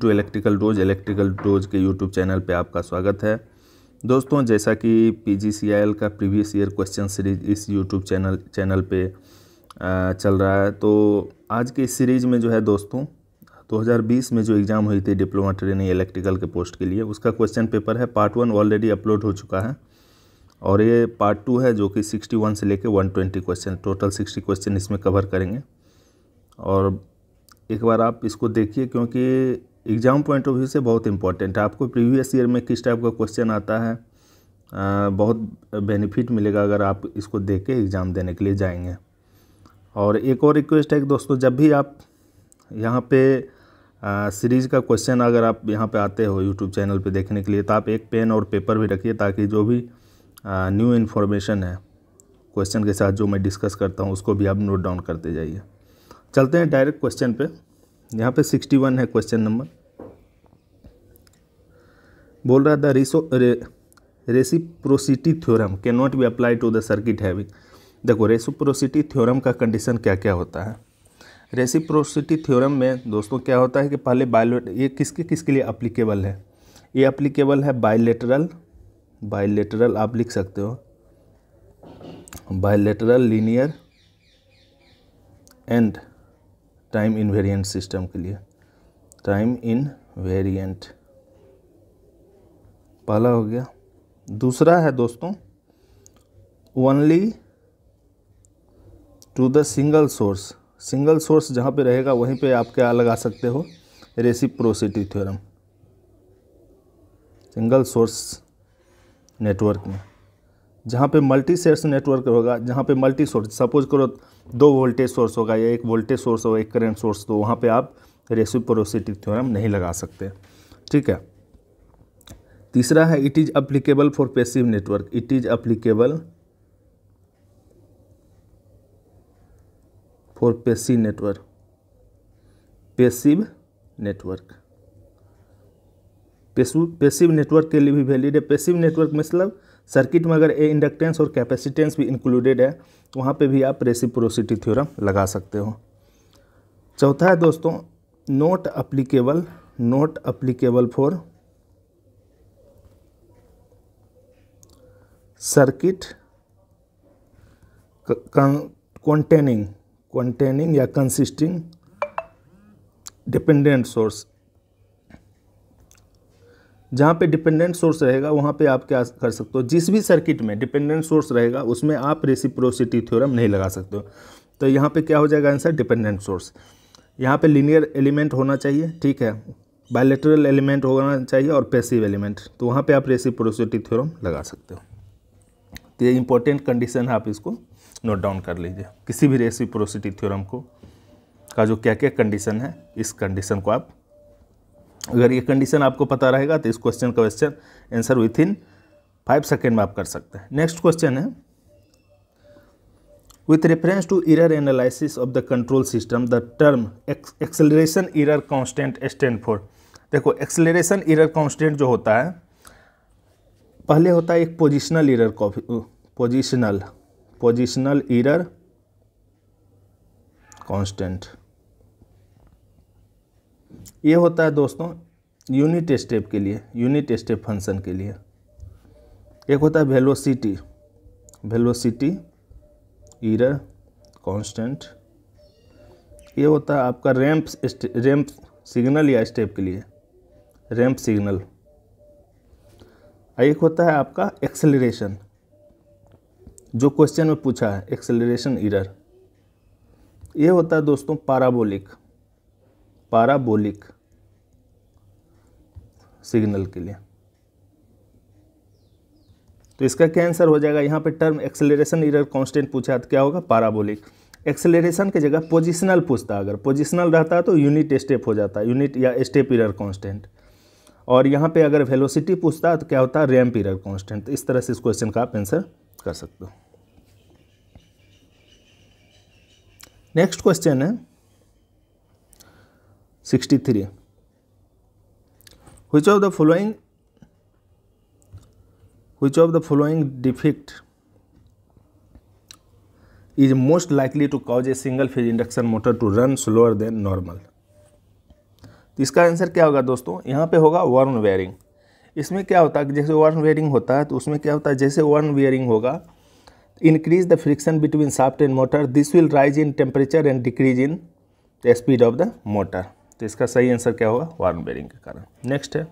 to electrical dose electrical dose के YouTube channel पे आपका स्वागत है दोस्तों जैसा कि पीजीसीआईएल का प्रीवियस ईयर क्वेश्चन सीरीज इस यूट्यूब चैनल चैनल पे चल रहा है तो आज के इस सीरीज़ में जो है दोस्तों 2020 में जो एग्ज़ाम हुई थी डिप्लोमा ट्रेनिंग इलेक्ट्रिकल के पोस्ट के लिए उसका क्वेश्चन पेपर है पार्ट वन ऑलरेडी अपलोड हो चुका है और ये पार्ट टू है जो कि सिक्सटी से लेकर one question total sixty question इसमें कवर करेंगे और एक बार आप इसको देखिए क्योंकि एग्ज़ाम पॉइंट ऑफ व्यू से बहुत इंपॉर्टेंट है आपको प्रीवियस ईयर में किस टाइप का क्वेश्चन आता है आ, बहुत बेनिफिट मिलेगा अगर आप इसको देख के एग्ज़ाम देने के लिए जाएंगे और एक और रिक्वेस्ट है कि दोस्तों जब भी आप यहाँ पे सीरीज़ का क्वेश्चन अगर आप यहाँ पे आते हो यूट्यूब चैनल पे देखने के लिए तो आप एक पेन और पेपर भी रखिए ताकि जो भी न्यू इन्फॉर्मेशन है क्वेश्चन के साथ जो मैं डिस्कस करता हूँ उसको भी आप नोट डाउन करते जाइए चलते हैं डायरेक्ट क्वेश्चन पर यहाँ पे सिक्सटी वन है क्वेश्चन नंबर बोल रहा था रिसो रे, reciprocity theorem can not be apply to the circuit having देखो रेसिप्रोसिटी थ्योरम का कंडीशन क्या क्या होता है रेसिप्रोसिटी थ्योरम में दोस्तों क्या होता है कि पहले बायो ये किसके किसके लिए अप्लीकेबल है ये अप्लीकेबल है बायोलेटरल बायोलेटरल आप लिख सकते हो bilateral linear and time invariant system के लिए टाइम इन वेरियंट पहला हो गया दूसरा है दोस्तों only to the single source single source जहाँ पे रहेगा वहीं पे आप क्या लगा सकते हो reciprocity theorem single source network में जहाँ पे मल्टी सेट्स नेटवर्क होगा जहाँ पे मल्टी सोर्स सपोज करो दो वोल्टेज सोर्स होगा या एक वोल्टेज सोर्स होगा एक करेंट सोर्स तो वहाँ पे आप रेसिप्रोसिटी थ्योरम नहीं लगा सकते ठीक है तीसरा है it is applicable for passive network it is applicable for passive network passive network passive network के लिए भी वैलिड है पेसिव नेटवर्क मतलब सर्किट में अगर ए इंडक्टेंस और कैपेसिटेंस भी इंक्लूडेड है तो वहाँ पे भी आप रेसिप्रोसिटी थ्योरम लगा सकते हो चौथा है दोस्तों not applicable not applicable for circuit containing containing या कंसिस्टिंग डिपेंडेंट सोर्स जहाँ पे डिपेंडेंट सोर्स रहेगा वहाँ पे आप क्या कर सकते हो जिस भी सर्किट में डिपेंडेंट सोर्स रहेगा उसमें आप रेसिप्रोसिटी थ्योरम नहीं लगा सकते हो तो यहाँ पे क्या हो जाएगा आंसर डिपेंडेंट सोर्स यहाँ पे लीनियर एलिमेंट होना चाहिए ठीक है बायोलेटरल एलिमेंट होना चाहिए और पैसिव एलिमेंट तो वहाँ पर आप रेसिप्रोसिटी थ्योरम लगा सकते हो तो ये इंपॉर्टेंट कंडीशन है आप इसको नोट डाउन कर लीजिए किसी भी रेसिप्रोसिटी थ्योरम को का जो क्या क्या कंडीशन है इस कंडीशन को आप अगर ये कंडीशन आपको पता रहेगा तो इस क्वेश्चन का question answer within five second में आप कर सकते हैं नेक्स्ट क्वेश्चन है with reference to error analysis of the control system the term acceleration error constant stand for देखो एक्सेलरेशन इरर कांस्टेंट जो होता है पहले होता है एक positional error positional positional error constant ये होता है दोस्तों यूनिट स्टेप के लिए यूनिट स्टेप फंक्शन के लिए एक होता है वेलोसिटी वेलोसिटी ईरर कांस्टेंट ये होता है आपका रैम्प रैम्प सिग्नल या स्टेप के लिए रैम्प सिग्नल एक होता है आपका एक्सेलरेशन जो क्वेश्चन में पूछा है एक्सेलरेशन इरर ये होता है दोस्तों पाराबोलिक पाराबोलिक सिग्नल के लिए तो इसका क्या आंसर हो जाएगा यहाँ पे टर्म एक्सेलरेशन इरर कांस्टेंट पूछा तो क्या होगा पाराबोलिक एक्सेलरेशन की जगह पोजिशनल पूछता अगर पोजिशनल रहता तो यूनिट स्टेप हो जाता यूनिट या स्टेप इरर कॉन्स्टेंट और यहाँ पे अगर वेलोसिटी पूछता तो क्या होता रैम्प इरर कॉन्स्टेंट इस तरह से इस क्वेश्चन का आप आंसर कर सकते हो नेक्स्ट क्वेश्चन है sixty three which of the following which of the following defect is most likely to cause a single phase induction motor to run slower than normal तो इसका आंसर क्या होगा दोस्तों यहाँ पे होगा वर्न वेयरिंग इसमें क्या होता है कि जैसे वर्न वेयरिंग होता है तो उसमें क्या होता है जैसे वर्न वेयरिंग होगा increase the friction between shaft and motor this will rise in temperature and decrease in speed of the motor तो इसका सही आंसर क्या होगा वार्म बेरिंग के कारण नेक्स्ट है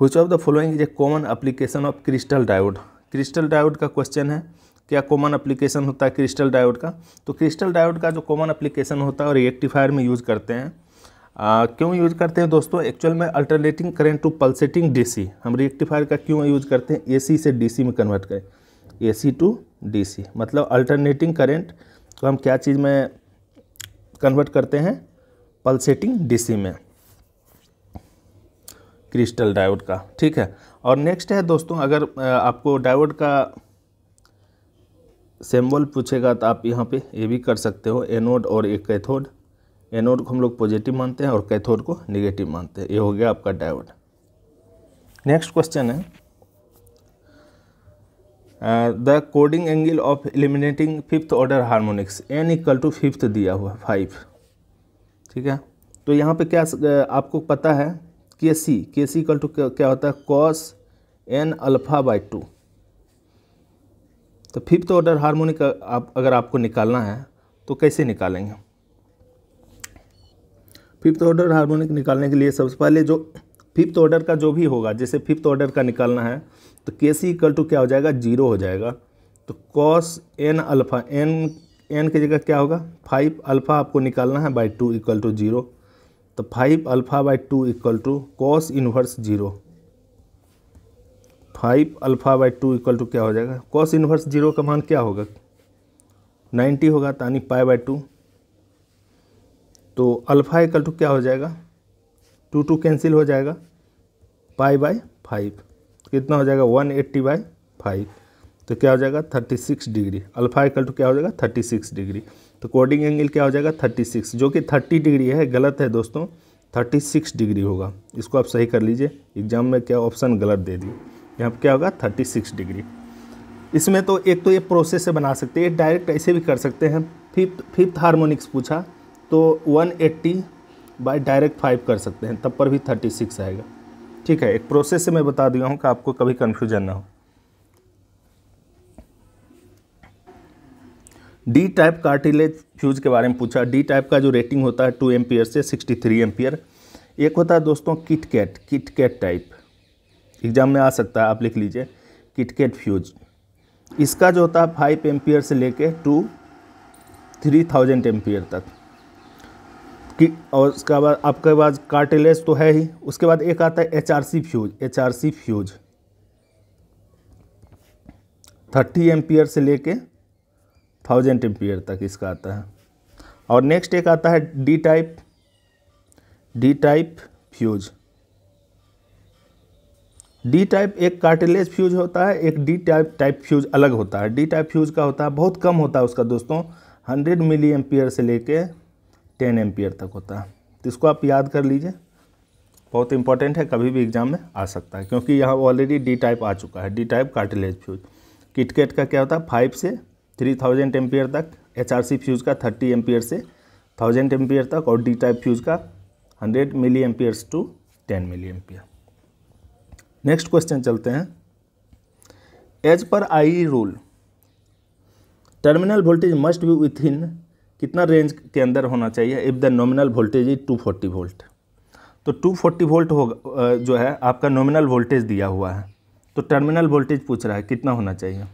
which of the following is a common application of crystal diode crystal diode का question है क्या कॉमन अप्लीकेशन होता है क्रिस्टल डायोड का तो क्रिस्टल डायोड का जो कॉमन अप्लीकेशन होता है और रिएक्टिफायर में यूज़ करते हैं आ, क्यों यूज करते हैं दोस्तों एक्चुअल में alternating current to pulsating DC हम रिएक्टिफायर का क्यों यूज करते हैं एसी से डीसी में कन्वर्ट करें एसी टू डीसी मतलब अल्टरनेटिंग करेंट तो हम क्या चीज़ में कन्वर्ट करते हैं पल्सेटिंग डीसी में क्रिस्टल डायोड का ठीक है और नेक्स्ट है दोस्तों अगर आपको डायोड का सेम्बल पूछेगा तो आप यहाँ पे ये भी कर सकते हो एनोड और एक कैथोड एनोड को हम लोग पॉजिटिव मानते हैं और कैथोड को नेगेटिव मानते हैं ये हो गया आपका डायोड नेक्स्ट क्वेश्चन है the chording angle of eliminating fifth order harmonics n equal to fifth दिया हुआ फाइव ठीक है तो यहाँ पे क्या uh, आपको पता है के सी के सी इक्वल टू क्या होता है cos n alpha by two तो फिफ्थ ऑर्डर हारमोनिक आप अगर आपको निकालना है तो कैसे निकालेंगे फिफ्थ ऑर्डर हारमोनिक निकालने के लिए सबसे पहले जो फिफ्थ ऑर्डर का जो भी होगा जैसे फिफ्थ ऑर्डर का निकालना है तो के सी इक्वल टू क्या हो जाएगा जीरो हो जाएगा तो cos n alpha n n की जगह क्या होगा फाइव अल्फ़ा आपको निकालना है by two equal to zero तो five alpha by two equal to cos inverse zero five alpha by two equal to क्या हो जाएगा कॉस इन्वर्स जीरो का मान क्या होगा नाइन्टी होगा तानी पाई बाई टू तो अल्फ़ा इक्वल टू क्या हो जाएगा टू टू कैंसिल हो जाएगा पाई बाई फाइव तो कितना हो जाएगा वन एट्टी बाई फाइव तो क्या हो जाएगा thirty six degree alpha equal to क्या हो जाएगा थर्टी सिक्स डिग्री तो कोडिंग एंगल क्या हो जाएगा थर्टी सिक्स जो कि थर्टी डिग्री है गलत है दोस्तों थर्टी सिक्स डिग्री होगा इसको आप सही कर लीजिए एग्जाम में क्या ऑप्शन गलत दे दिए यहाँ पर क्या होगा थर्टी सिक्स डिग्री इसमें तो एक तो ये प्रोसेस से बना सकते हैं डायरेक्ट ऐसे भी कर सकते हैं फिफ्थ फिफ्थ हारमोनिक्स पूछा तो one eighty by direct five कर सकते हैं तब पर भी थर्टी सिक्स आएगा ठीक है एक प्रोसेस से मैं बता दिया हूँ कि आपको कभी कन्फ्यूजन ना हो डी टाइप कार्टिलेज फ्यूज के बारे में पूछा डी टाइप का जो रेटिंग होता है टू एम्पियर से सिक्सटी थ्री एम्पियर एक होता है दोस्तों kit kat kit kat type exam में आ सकता है आप लिख लीजिए किट कैट फ्यूज इसका जो होता है फाइव एम्पियर से लेके टू थ्री थाउजेंड एम्पियर तक कि और उसके बाद आपके पास कार्टेलेज तो है ही उसके बाद एक आता है H R C fuse H R C fuse thirty ampere से लेके थाउजेंड एम्पियर तक इसका आता है और नेक्स्ट एक आता है D type D type fuse D type एक कार्टिलेज फ्यूज होता है एक डी टाइप टाइप फ्यूज अलग होता है डी टाइप फ्यूज का होता है बहुत कम होता है उसका दोस्तों हंड्रेड मिली एम्पियर से लेके टेन एम्पियर तक होता है तो इसको आप याद कर लीजिए बहुत इंपॉर्टेंट है कभी भी एग्जाम में आ सकता है क्योंकि यहाँ ऑलरेडी डी टाइप आ चुका है D type cartridge fuse kitkat का क्या होता है फाइव से थ्री थाउजेंड एम्पियर तक एच आर सी फ्यूज़ का थर्टी एम्पियर से थाउजेंड एम्पियर तक और डी टाइप फ्यूज़ का hundred milli amperes to ten milli ampere next question चलते हैं as per I rule terminal voltage must be within कितना range के अंदर होना चाहिए if the nominal voltage is 240 volt तो 240 वोल्ट होगा जो है आपका नॉमिनल वोल्टेज दिया हुआ है तो टर्मिनल वोल्टेज पूछ रहा है कितना होना चाहिए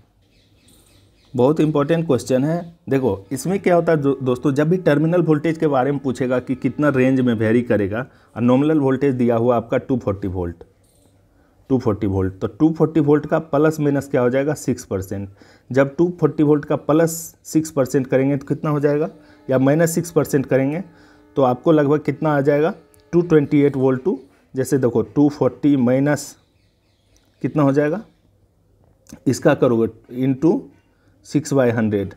बहुत इंपॉर्टेंट क्वेश्चन है देखो इसमें क्या होता है दो, दोस्तों जब भी टर्मिनल वोल्टेज के बारे में पूछेगा कि कितना रेंज में वेरी करेगा और नॉमिनल वोल्टेज दिया हुआ आपका 240 वोल्ट 240 वोल्ट तो 240 वोल्ट का प्लस माइनस क्या हो जाएगा सिक्स परसेंट जब 240 वोल्ट का प्लस सिक्स परसेंट करेंगे तो कितना हो जाएगा या माइनस सिक्स परसेंट करेंगे तो आपको लगभग कितना आ जाएगा 228 वोल्ट टू जैसे देखो 240 माइनस कितना हो जाएगा इसका करोगे into six by hundred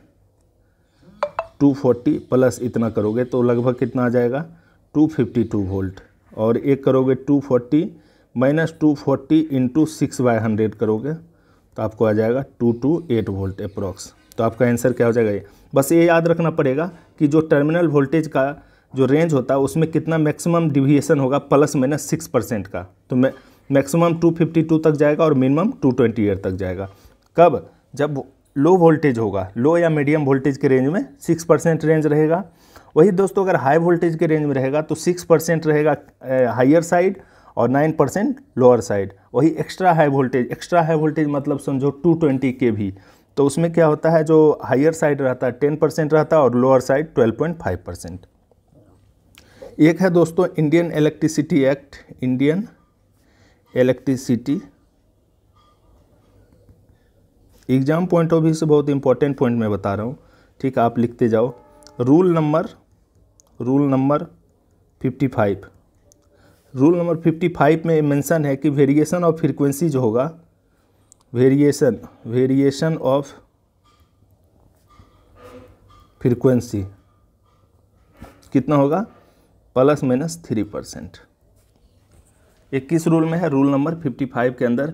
two forty plus इतना करोगे तो लगभग कितना आ जाएगा टू फिफ्टी टू वोल्ट और एक करोगे two forty minus two forty into six by hundred करोगे तो आपको आ जाएगा two two eight volt approx तो आपका आंसर क्या हो जाएगा ये बस ये याद रखना पड़ेगा कि जो टर्मिनल वोल्टेज का जो रेंज होता है उसमें कितना मैक्सिमम डिविएशन होगा प्लस माइनस सिक्स परसेंट का तो मैं मैक्सिमम टू फिफ्टी टू तक जाएगा और मिनिमम टू ट्वेंटी एट तक जाएगा कब जब लो वोल्टेज होगा लो या मीडियम वोल्टेज के रेंज में सिक्स परसेंट रेंज रहेगा वही दोस्तों अगर हाई वोल्टेज के रेंज में रहेगा तो सिक्स परसेंट रहेगा हायर साइड और 9 परसेंट लोअर साइड वही extra high voltage extra high voltage मतलब समझो 220 के भी तो उसमें क्या होता है जो हायर साइड रहता है टेन परसेंट रहता है और lower side twelve point five percent एक है दोस्तों Indian electricity act Indian electricity exam point of view से बहुत इंपॉर्टेंट पॉइंट मैं बता रहा हूँ ठीक आप लिखते जाओ rule number rule number fifty five rule number fifty five में मेंशन है कि वेरिएशन ऑफ फ्रीक्वेंसी जो होगा वेरिएशन वेरिएशन ऑफ फ्रीक्वेंसी कितना होगा प्लस माइनस थ्री परसेंट इक्कीस रूल में है रूल नंबर फिफ्टी फाइव के अंदर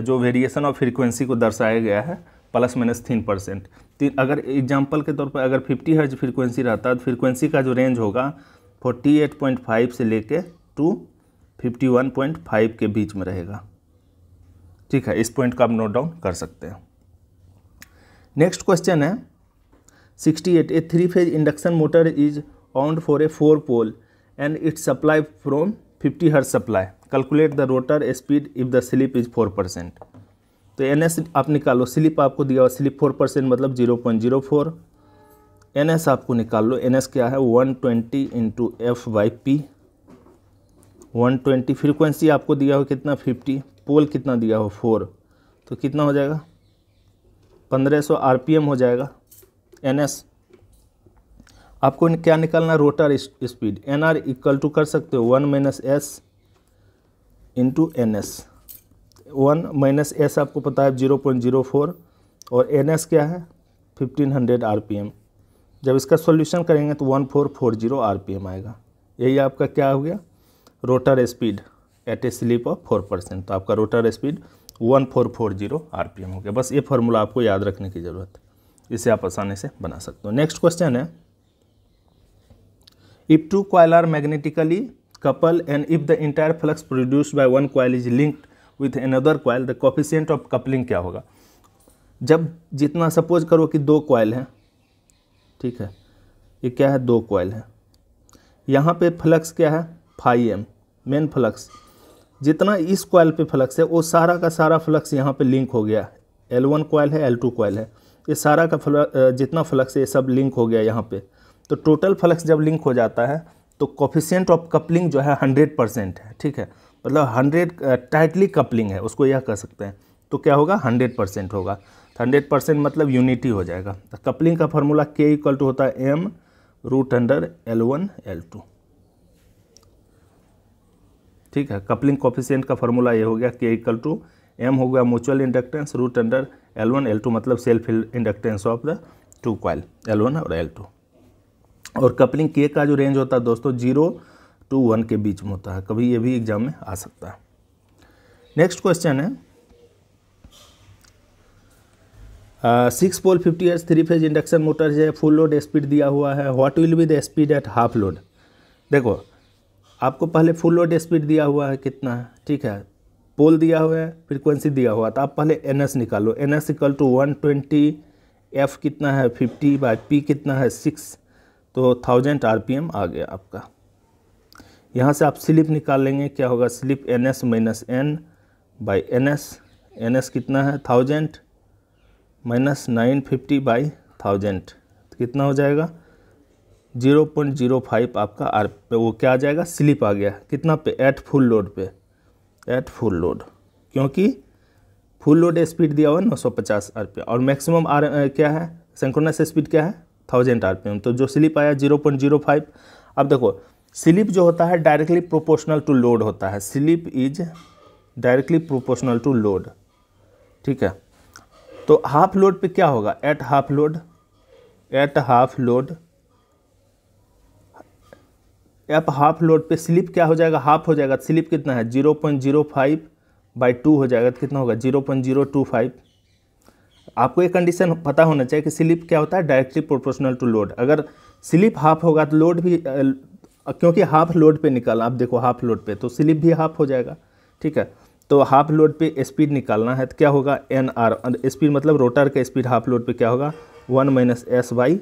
जो वेरिएशन ऑफ फ्रीक्वेंसी को दर्शाया गया है प्लस माइनस तीन परसेंट तीन अगर एग्जाम्पल के तौर पर अगर फिफ्टी हर्ज फ्रीक्वेंसी रहता है तो फ्रीक्वेंसी का जो रेंज होगा फोर्टी एट पॉइंट फाइव से लेके to fifty one point five के बीच में रहेगा ठीक है इस पॉइंट का आप नोट डाउन कर सकते हैं नेक्स्ट क्वेश्चन है sixty eight a three phase induction motor is on for a four pole and its supply from fifty हर supply calculate the rotor speed if the slip is four percent तो N S आप निकालो slip आपको दिया हुआ slip four percent मतलब zero point zero four N S आपको निकाल लो एन एस क्या है one twenty into F by P 120 frequency आपको दिया हो कितना 50 पोल कितना दिया हो फोर तो कितना हो जाएगा 1500 आरपीएम हो जाएगा एनएस आपको क्या निकालना rotor speed N R equal to कर सकते हो one minus S into N S one minus S आपको पता है जीरो पॉइंट जीरो फोर और एन एस क्या है fifteen hundred R P M जब इसका सॉल्यूशन करेंगे तो one four four zero R P M आएगा यही आपका क्या हो गया rotor speed at a slip of four percent तो आपका rotor speed one four four zero R P M हो गया बस ये फॉर्मूला आपको याद रखने की ज़रूरत है इसे आप आसानी से बना सकते हो नेक्स्ट क्वेश्चन है if two coil are magnetically and if the entire flux produce produced one coil is is with another coil the coefficient of coupling क्या होगा जब जितना सपोज करो कि दो क्वाइल हैं ठीक है ये क्या है दो क्वाइल है यहाँ पे फ्लक्स क्या है फाइव एम मेन फ्लक्स जितना इस कॉयल पे फ्लक्स है वो सारा का सारा फ्लक्स यहाँ पे लिंक हो गया एल वन कॉयल है एल टू कॉयल है ये सारा का फ्लक्स जितना फ्लक्स है ये सब लिंक हो गया यहाँ पे तो टोटल फ्लक्स जब लिंक हो जाता है तो कॉफिशेंट ऑफ कपलिंग जो है हंड्रेड परसेंट है ठीक है मतलब हंड्रेड टाइटली कपलिंग है उसको यह कह सकते हैं तो क्या होगा हंड्रेड परसेंट होगा हंड्रेड परसेंट मतलब यूनिटी हो जाएगा तो कपलिंग का फॉर्मूला के इक्वल टू होता है M root under L one L two ठीक है कपलिंग कॉफिशियंट का फॉर्मूला ये हो गया के इक्वल टू एम हो गया mutual inductance root under L one L two मतलब self inductance of the two coil L one और एल टू और कपलिंग के का जो रेंज होता है दोस्तों जीरो टू वन के बीच में होता है कभी ये भी एग्जाम में आ सकता है नेक्स्ट क्वेश्चन है six pole fifty H three phase induction motor है फुल लोड स्पीड दिया हुआ है what will be the speed at half load देखो आपको पहले फुल लोड स्पीड दिया हुआ है कितना है ठीक है पोल दिया हुआ है फ्रीक्वेंसी दिया हुआ है तो आप पहले एन एस निकालो N S equal to one twenty F कितना है फिफ्टी बाई पी कितना है सिक्स तो थाउजेंड आर पी एम आ गया आपका यहाँ से आप स्लिप निकाल लेंगे क्या होगा slip N S minus N by N S N S कितना है thousand minus nine fifty by thousand कितना हो जाएगा जीरो पॉइंट जीरो फाइव आपका आर पे वो क्या आ जाएगा स्लिप आ गया कितना पे एट फुल लोड पे एट फुल लोड क्योंकि फुल लोड स्पीड दिया हुआ है नौ सौ पचास आर और मैक्सिमम आर क्या है सेंक्रोनस स्पीड क्या है थाउजेंड आर तो जो स्लिप आया जीरो पॉइंट जीरो फाइव अब देखो स्लिप जो होता है डायरेक्टली प्रोपोर्शनल टू लोड होता है slip is directly proportional to load ठीक है तो हाफ लोड पे क्या होगा at half load at half load आप हाफ लोड पे स्लिप क्या हो जाएगा हाफ हो जाएगा स्लिप कितना है zero point zero five by two हो जाएगा तो कितना होगा zero point zero two five आपको ये कंडीशन पता होना चाहिए कि स्लिप क्या होता है डायरेक्टली प्रोपोर्शनल टू लोड अगर स्लिप हाफ होगा तो लोड भी क्योंकि हाफ लोड पे निकालना आप देखो हाफ लोड पे तो स्लिप भी हाफ हो जाएगा ठीक है तो हाफ लोड पे स्पीड निकालना है तो क्या होगा एन आर स्पीड मतलब रोटर का स्पीड हाफ लोड पे क्या होगा one minus S by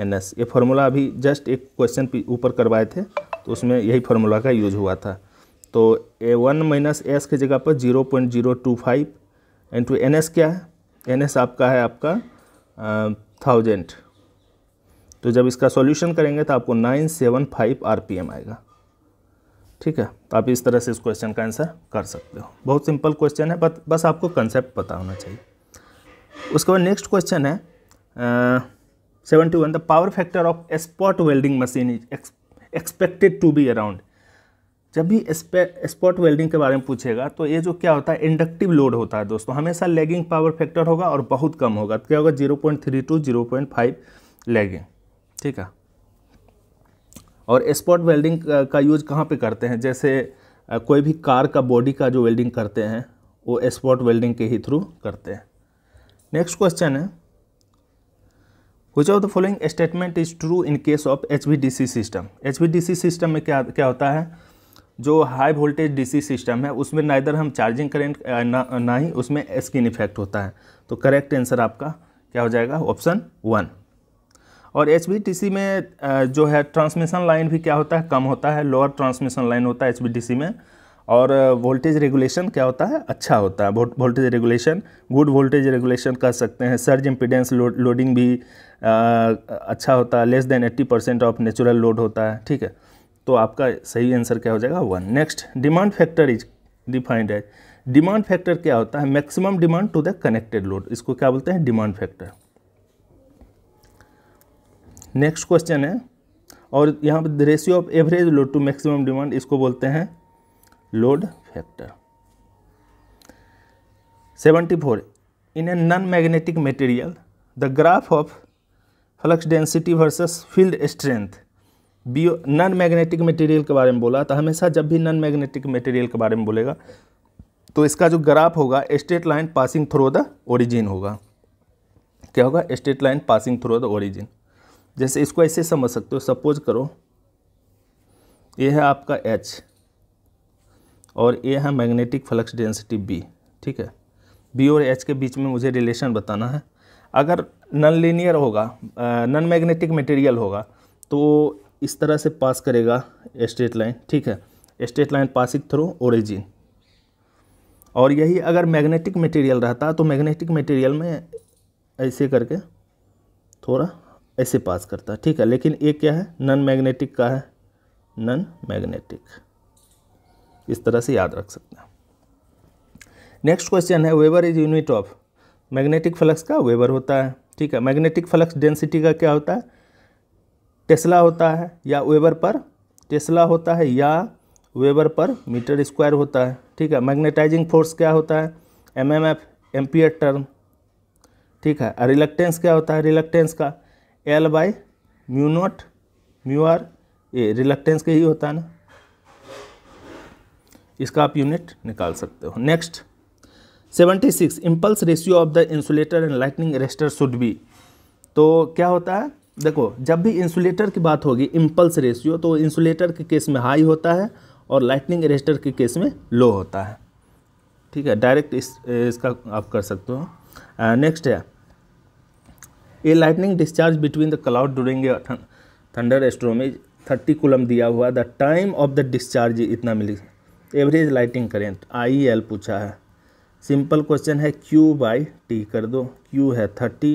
N S ये फार्मूला अभी जस्ट एक क्वेश्चन ऊपर करवाए थे तो उसमें यही फार्मूला का यूज हुआ था तो ए वन माइनस एस की जगह पर zero point zero two five to N S क्या है एन एस आपका है आपका थाउजेंड तो जब इसका सॉल्यूशन करेंगे तो आपको nine seven five R P M आएगा ठीक है तो आप इस तरह से इस क्वेश्चन का आंसर कर सकते हो बहुत सिंपल क्वेश्चन है बट बस आपको कंसेप्ट पता होना चाहिए उसके बाद नेक्स्ट क्वेश्चन है आ, 71 the power factor of a spot welding machine is ex expected to be around जब भी स्पॉट वेल्डिंग के बारे में पूछेगा तो ये जो क्या होता है इंडक्टिव लोड होता है दोस्तों हमेशा लेगिंग पावर फैक्टर होगा और बहुत कम होगा तो क्या होगा zero point three two zero point five lagging ठीक है और स्पॉट वेल्डिंग का यूज कहाँ पे करते हैं जैसे कोई भी कार का बॉडी का जो वेल्डिंग करते हैं वो स्पॉट वेल्डिंग के ही थ्रू करते हैं नेक्स्ट क्वेश्चन है of the the statement is true in case of H HVDC D C system में क्या क्या होता है जो हाई वोल्टेज डीसी सिस्टम है उसमें नाइदर हम चार्जिंग करेंट ना ना ही उसमें स्किन इफेक्ट होता है तो करेक्ट आंसर आपका क्या हो जाएगा ऑप्शन वन और एच में जो है ट्रांसमिशन लाइन भी क्या होता है कम होता है लोअर ट्रांसमिशन लाइन होता है एच में और वोल्टेज रेगुलेशन क्या होता है अच्छा होता है voltage regulation good voltage regulation कर सकते हैं सर्ज इम्पिडेंस लोडिंग भी आ, अच्छा होता है less than eighty percent of natural load होता है ठीक है तो आपका सही आंसर क्या हो जाएगा one next demand factor is defined है डिमांड फैक्टर क्या होता है maximum demand to the connected load इसको क्या बोलते हैं डिमांड फैक्टर नेक्स्ट क्वेश्चन है और यहाँ पर ratio of average load to maximum demand इसको बोलते हैं load factor 74 in a non magnetic material the graph of flux density versus field strength बीओ नॉन मैग्नेटिक मटेरियल के बारे में बोला तो हमेशा जब भी नॉन मैग्नेटिक मटेरियल के बारे में बोलेगा तो इसका जो ग्राफ होगा straight line passing through the origin होगा क्या होगा straight line passing through the origin जैसे इसको ऐसे समझ सकते हो सपोज करो ये है आपका एच और ए है मैग्नेटिक फ्लक्स डेंसिटी बी ठीक है बी और एच के बीच में मुझे रिलेशन बताना है अगर नन लीनियर होगा नन मैग्नेटिक मटेरियल होगा तो इस तरह से पास करेगा स्ट्रेट लाइन ठीक है straight line passing through origin और यही अगर मैग्नेटिक मटेरियल रहता तो मैग्नेटिक मटेरियल में ऐसे करके थोड़ा ऐसे पास करता ठीक है लेकिन ये क्या है नन मैग्नेटिक का है नन मैग्नेटिक इस तरह से याद रख सकते हैं नेक्स्ट क्वेश्चन है weber is unit of magnetic flux का वेबर होता है ठीक है मैग्नेटिक फ्लक्स डेंसिटी का क्या होता है टेस्ला होता है या वेबर पर टेस्ला होता है या वेबर पर मीटर स्क्वायर होता है ठीक है मैग्नेटाइजिंग फोर्स क्या होता है M M F ampere term ठीक है रिलक्टेंस क्या होता है रिलक्टेंस का L by mu naught mu R ये रिलक्टेंस का ही होता है ना इसका आप यूनिट निकाल सकते हो next 76 impulse ratio of the insulator and lightning arrester should be तो क्या होता है देखो जब भी इंसुलेटर की बात होगी इम्पल्स रेशियो तो इंसुलेटर के केस में हाई होता है और लाइटनिंग रेस्टर के केस में लो होता है ठीक है डायरेक्ट इस इसका आप कर सकते हो नेक्स्ट है a lightning discharge between the cloud during thunder storm thirty coulomb दिया हुआ the time of the discharge इतना milli average lighting current I L पूछा है सिंपल क्वेश्चन है क्यू बाई टी कर दो क्यू है थर्टी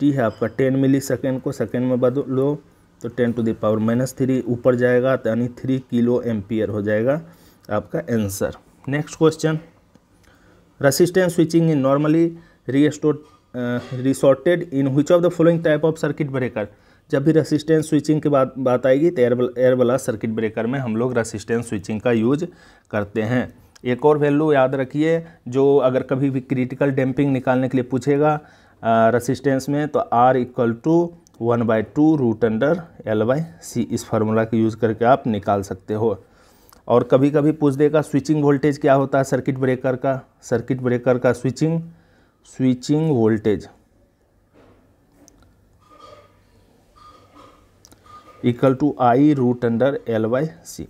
टी है आपका टेन मिली सेकेंड को सेकेंड में बदलो तो ten to the power minus three ऊपर जाएगा तो यानी थ्री किलो एम्पियर हो जाएगा आपका answer next question resistance switching in normally restore resorted in which of the following type of circuit breaker जब भी रेसिस्टेंस स्विचिंग की बात बात आएगी तो एयर एयर वाला सर्किट ब्रेकर में हम लोग रेसिस्टेंस स्विचिंग का यूज करते हैं एक और वैल्यू याद रखिए जो अगर कभी भी क्रिटिकल डैम्पिंग निकालने के लिए पूछेगा रेसिस्टेंस में तो R equal to one by two root under L by C इस फार्मूला का यूज़ करके आप निकाल सकते हो और कभी कभी पूछ देगा स्विचिंग वोल्टेज क्या होता है सर्किट ब्रेकर का सर्किट ब्रेकर का switching switching voltage equal to I root under L by C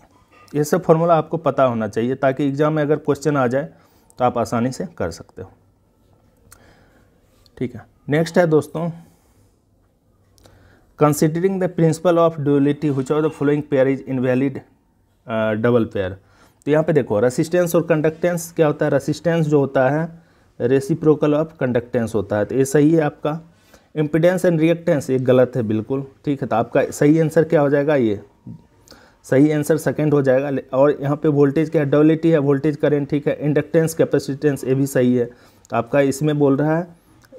ये सब फॉर्मूला आपको पता होना चाहिए ताकि एग्जाम में अगर क्वेश्चन आ जाए तो आप आसानी से कर सकते हो ठीक है नेक्स्ट है दोस्तों considering the principle of duality which of the following pair is invalid double pair तो यहाँ पे देखो रेसिस्टेंस और कंडक्टेंस क्या होता है रेसिस्टेंस जो होता है रेसिप्रोकल ऑफ कंडक्टेंस होता है तो ये सही है आपका इम्पिडेंस एंड रिएक्टेंस ये गलत है बिल्कुल ठीक है तो आपका सही आंसर क्या हो जाएगा ये सही आंसर सेकंड हो जाएगा और यहाँ पे वोल्टेज क्या है डबलिटी है वोल्टेज करेंट ठीक है इंडक्टेंस कैपेसिटेंस ये भी सही है तो आपका इसमें बोल रहा है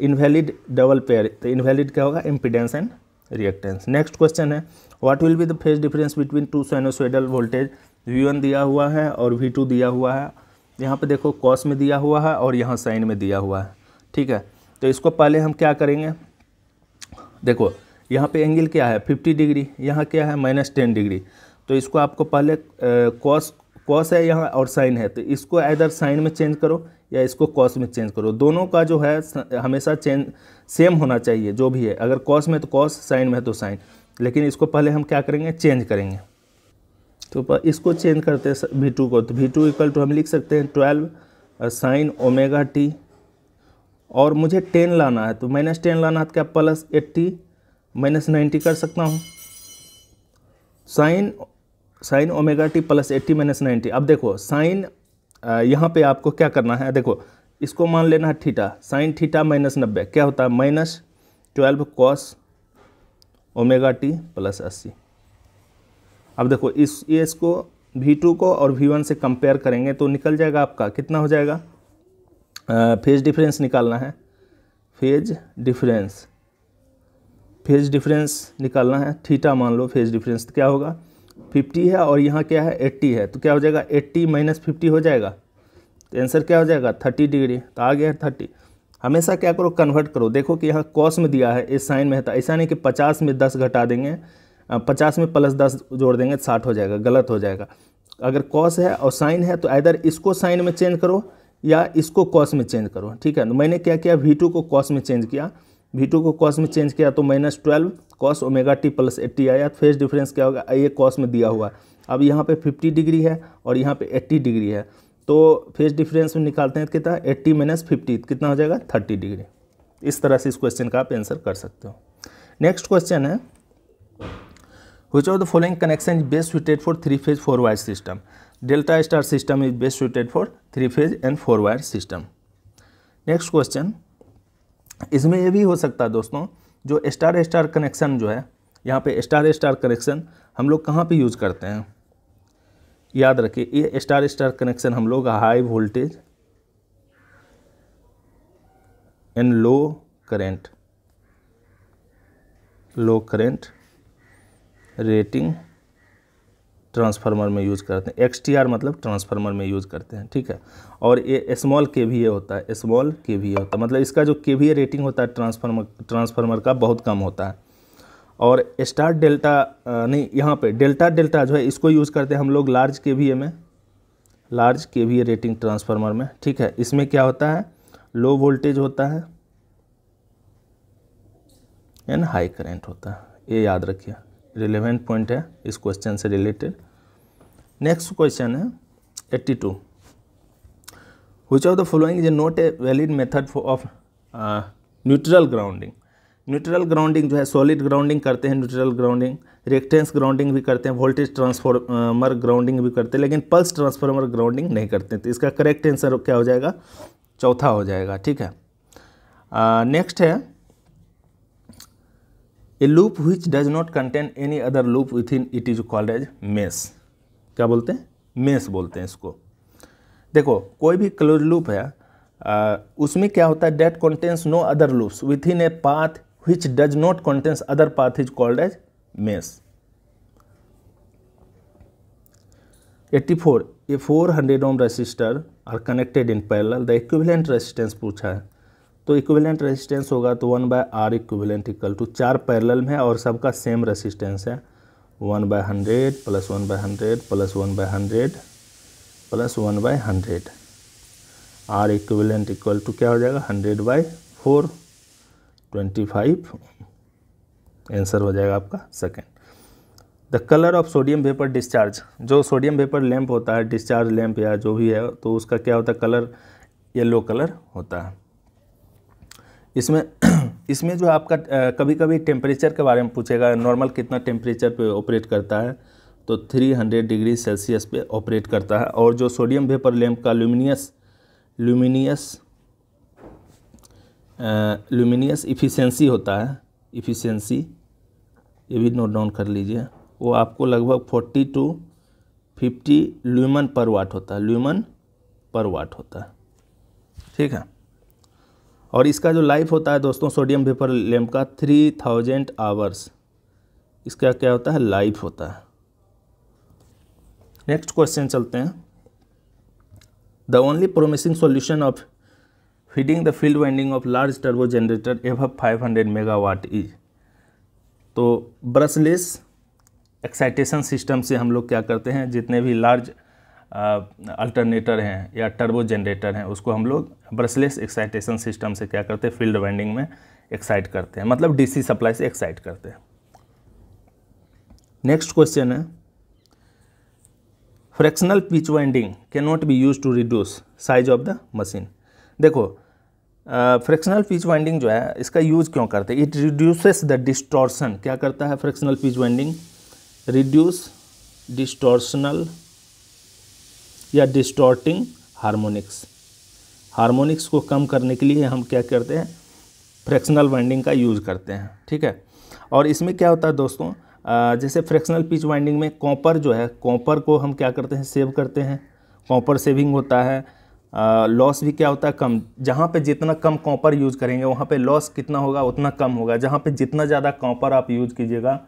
इनवैलिड डबल पेयर तो इनवैलिड क्या होगा impedance and reactance next question है what will be the phase difference between two sinusoidal voltage V दिया हुआ है और वी दिया हुआ है यहाँ पे देखो कॉस में दिया हुआ है और यहाँ साइन में दिया हुआ है ठीक है तो इसको पहले हम क्या करेंगे देखो यहाँ पे एंगल क्या है 50 डिग्री यहाँ क्या है माइनस टेन डिग्री तो इसको आपको पहले कॉस कॉस है यहाँ और साइन है तो इसको इधर साइन में चेंज करो या इसको कॉस में चेंज करो दोनों का जो है हमेशा चेंज सेम होना चाहिए जो भी है अगर कॉस में तो कॉस साइन में तो साइन लेकिन इसको पहले हम क्या करेंगे चेंज करेंगे तो इसको चेंज करते हैं वी टू को तो वी टू इक्वल टू हम लिख सकते हैं ट्वेल्व साइन ओमेगा टी और मुझे टेन लाना है तो माइनस टेन लाना है तो क्या प्लस एट्टी माइनस नाइन्टी कर सकता हूँ sine sine omega T plus eighty minus ninety अब देखो साइन यहाँ पे आपको क्या करना है देखो इसको मान लेना है थीटा साइन थीटा माइनस नब्बे क्या होता है minus twelve cos omega T plus अस्सी अब देखो इस ये इसको वी टू को और वी वन से कंपेयर करेंगे तो निकल जाएगा आपका कितना हो जाएगा फेज डिफरेंस निकालना है फेज डिफरेंस फेज डिफरेंस निकालना है थीटा मान लो फेज डिफरेंस तो क्या होगा 50 है और यहाँ क्या है 80 है तो क्या हो जाएगा 80 माइनस फिफ्टी हो जाएगा तो आंसर क्या हो जाएगा 30 डिग्री तो आ गया है थर्टी हमेशा क्या करो कन्वर्ट करो देखो कि यहाँ कॉस में दिया है इस साइन में है तो ऐसा नहीं कि पचास में दस घटा देंगे पचास में प्लस दस जोड़ देंगे साठ हो जाएगा गलत हो जाएगा अगर कॉस है और साइन है तो इधर इसको साइन में चेंज करो या इसको कॉस में चेंज करो ठीक है तो मैंने क्या किया वी को कॉस में चेंज किया वी को कॉस में चेंज किया तो minus twelve cos omega T plus eighty आया फेस डिफरेंस क्या होगा ये कॉस में दिया हुआ अब यहाँ पे फिफ्टी डिग्री है और यहाँ पे एट्टी डिग्री है तो फेस डिफरेंस में निकालते हैं कितना एट्टी माइनस फिफ्टी कितना हो जाएगा थर्टी डिग्री इस तरह से इस क्वेश्चन का आप आंसर कर सकते हो नेक्स्ट क्वेश्चन है which of the following connection best suited for three phase four wire system delta star system is best suited for three phase and four wire system next question इसमें यह भी हो सकता है दोस्तों जो स्टार स्टार कनेक्शन जो है यहाँ पे स्टार स्टार कनेक्शन हम लोग कहाँ पे यूज़ करते हैं याद रखिए ये स्टार स्टार कनेक्शन हम लोग high voltage and low current low current rating transformer में यूज़ करते हैं एक्स मतलब ट्रांसफार्मर में यूज़ करते हैं ठीक है और ये स्मॉल के भी ये होता है स्मॉल के वी ए होता है मतलब इसका जो के वी ए रेटिंग होता है ट्रांसफार्मर ट्रांसफार्मर का बहुत कम होता है और स्टार डेल्टा नहीं यहाँ पे डेल्टा डेल्टा जो है इसको यूज़ करते हैं हम लोग लार्ज के वी ए में लार्ज के भी ए रेटिंग ट्रांसफार्मर में ठीक है इसमें क्या होता है लो वोल्टेज होता है एंड हाई करेंट होता है ये याद रखिए रिलेवेंट पॉइंट है इस क्वेश्चन से रिलेटेड नेक्स्ट क्वेश्चन है eighty two which of the following is not a valid method of neutral grounding neutral grounding जो है सॉलिड ग्राउंडिंग करते हैं न्यूट्रल ग्राउंडिंग रेक्टेंस ग्राउंडिंग भी करते हैं वोल्टेज ट्रांसफॉर्मर ग्राउंडिंग भी करते हैं लेकिन पल्स ट्रांसफॉर्मर ग्राउंडिंग नहीं करते तो इसका करेक्ट आंसर क्या हो जाएगा चौथा हो जाएगा ठीक है नेक्स्ट uh, है a loop which does not contain any other loop within it is called as mesh क्या बोलते हैं मेस बोलते हैं इसको देखो कोई भी क्लोज लूप है आ, उसमें क्या होता है that contains no other loops within a path which does not contains other path is called as mesh 84 four hundred ohm resistor are connected in parallel the equivalent resistance पूछा है तो equivalent resistance होगा तो one by R equivalent equal to चार parallel में और सबका same resistance है one by hundred plus one by hundred plus one by hundred plus one by hundred R equivalent equal to क्या हो जाएगा hundred by four twenty five answer हो जाएगा आपका second the colour of sodium vapour discharge जो sodium vapour lamp होता है discharge lamp या जो भी है तो उसका क्या होता है कलर येलो कलर होता है इसमें इसमें जो आपका कभी कभी टेम्परेचर के बारे में पूछेगा नॉर्मल कितना टेम्परेचर पे ऑपरेट करता है तो 300 डिग्री सेल्सियस पे ऑपरेट करता है और जो सोडियम वेपर लैम्प का लुमिनियस ल्यूमिनियस ल्यूमिनियस इफ़िशेंसी होता है इफ़िशेंसी ये भी नोट डाउन कर लीजिए वो आपको लगभग 40 टू 50 ल्यूमन पर वाट होता है ल्यूमन पर वाट होता है ठीक है और इसका जो लाइफ होता है दोस्तों सोडियम वेपर लैम्प का थ्री थाउजेंड आवर्स इसका क्या होता है लाइफ होता है नेक्स्ट क्वेश्चन चलते हैं the only promising solution of feeding the field winding of large turbo generator of five hundred megawatt is तो ब्रशलेस एक्साइटेशन सिस्टम से हम लोग क्या करते हैं जितने भी लार्ज अल्टरनेटर हैं या टर्बो जनरेटर हैं उसको हम लोग ब्रशलेस एक्साइटेशन सिस्टम से क्या करते हैं फील्ड वाइंडिंग में एक्साइट करते हैं मतलब डीसी सप्लाई से एक्साइट करते हैं नेक्स्ट क्वेश्चन है fractional pitch winding can not be use to reduce size of the machine देखो फ्रैक्शनल पिच वाइंडिंग जो है इसका यूज क्यों करते हैं इट रिड्यूसेस द डिस्टॉर्सन क्या करता है fractional pitch winding reduce distortional या डिस्टॉर्टिंग हारमोनिक्स हारमोनिक्स को कम करने के लिए हम क्या करते हैं फ्रैक्शनल वाइंडिंग का यूज़ करते हैं ठीक है और इसमें क्या होता है दोस्तों जैसे फ्रैक्शनल पिच वाइंडिंग में कॉपर जो है कॉपर को हम क्या करते हैं सेव करते हैं कॉपर सेविंग होता है लॉस भी क्या होता है कम जहाँ पे जितना कम कॉपर यूज़ करेंगे वहाँ पे लॉस कितना होगा उतना कम होगा जहाँ पे जितना ज़्यादा कॉपर आप यूज़ कीजिएगा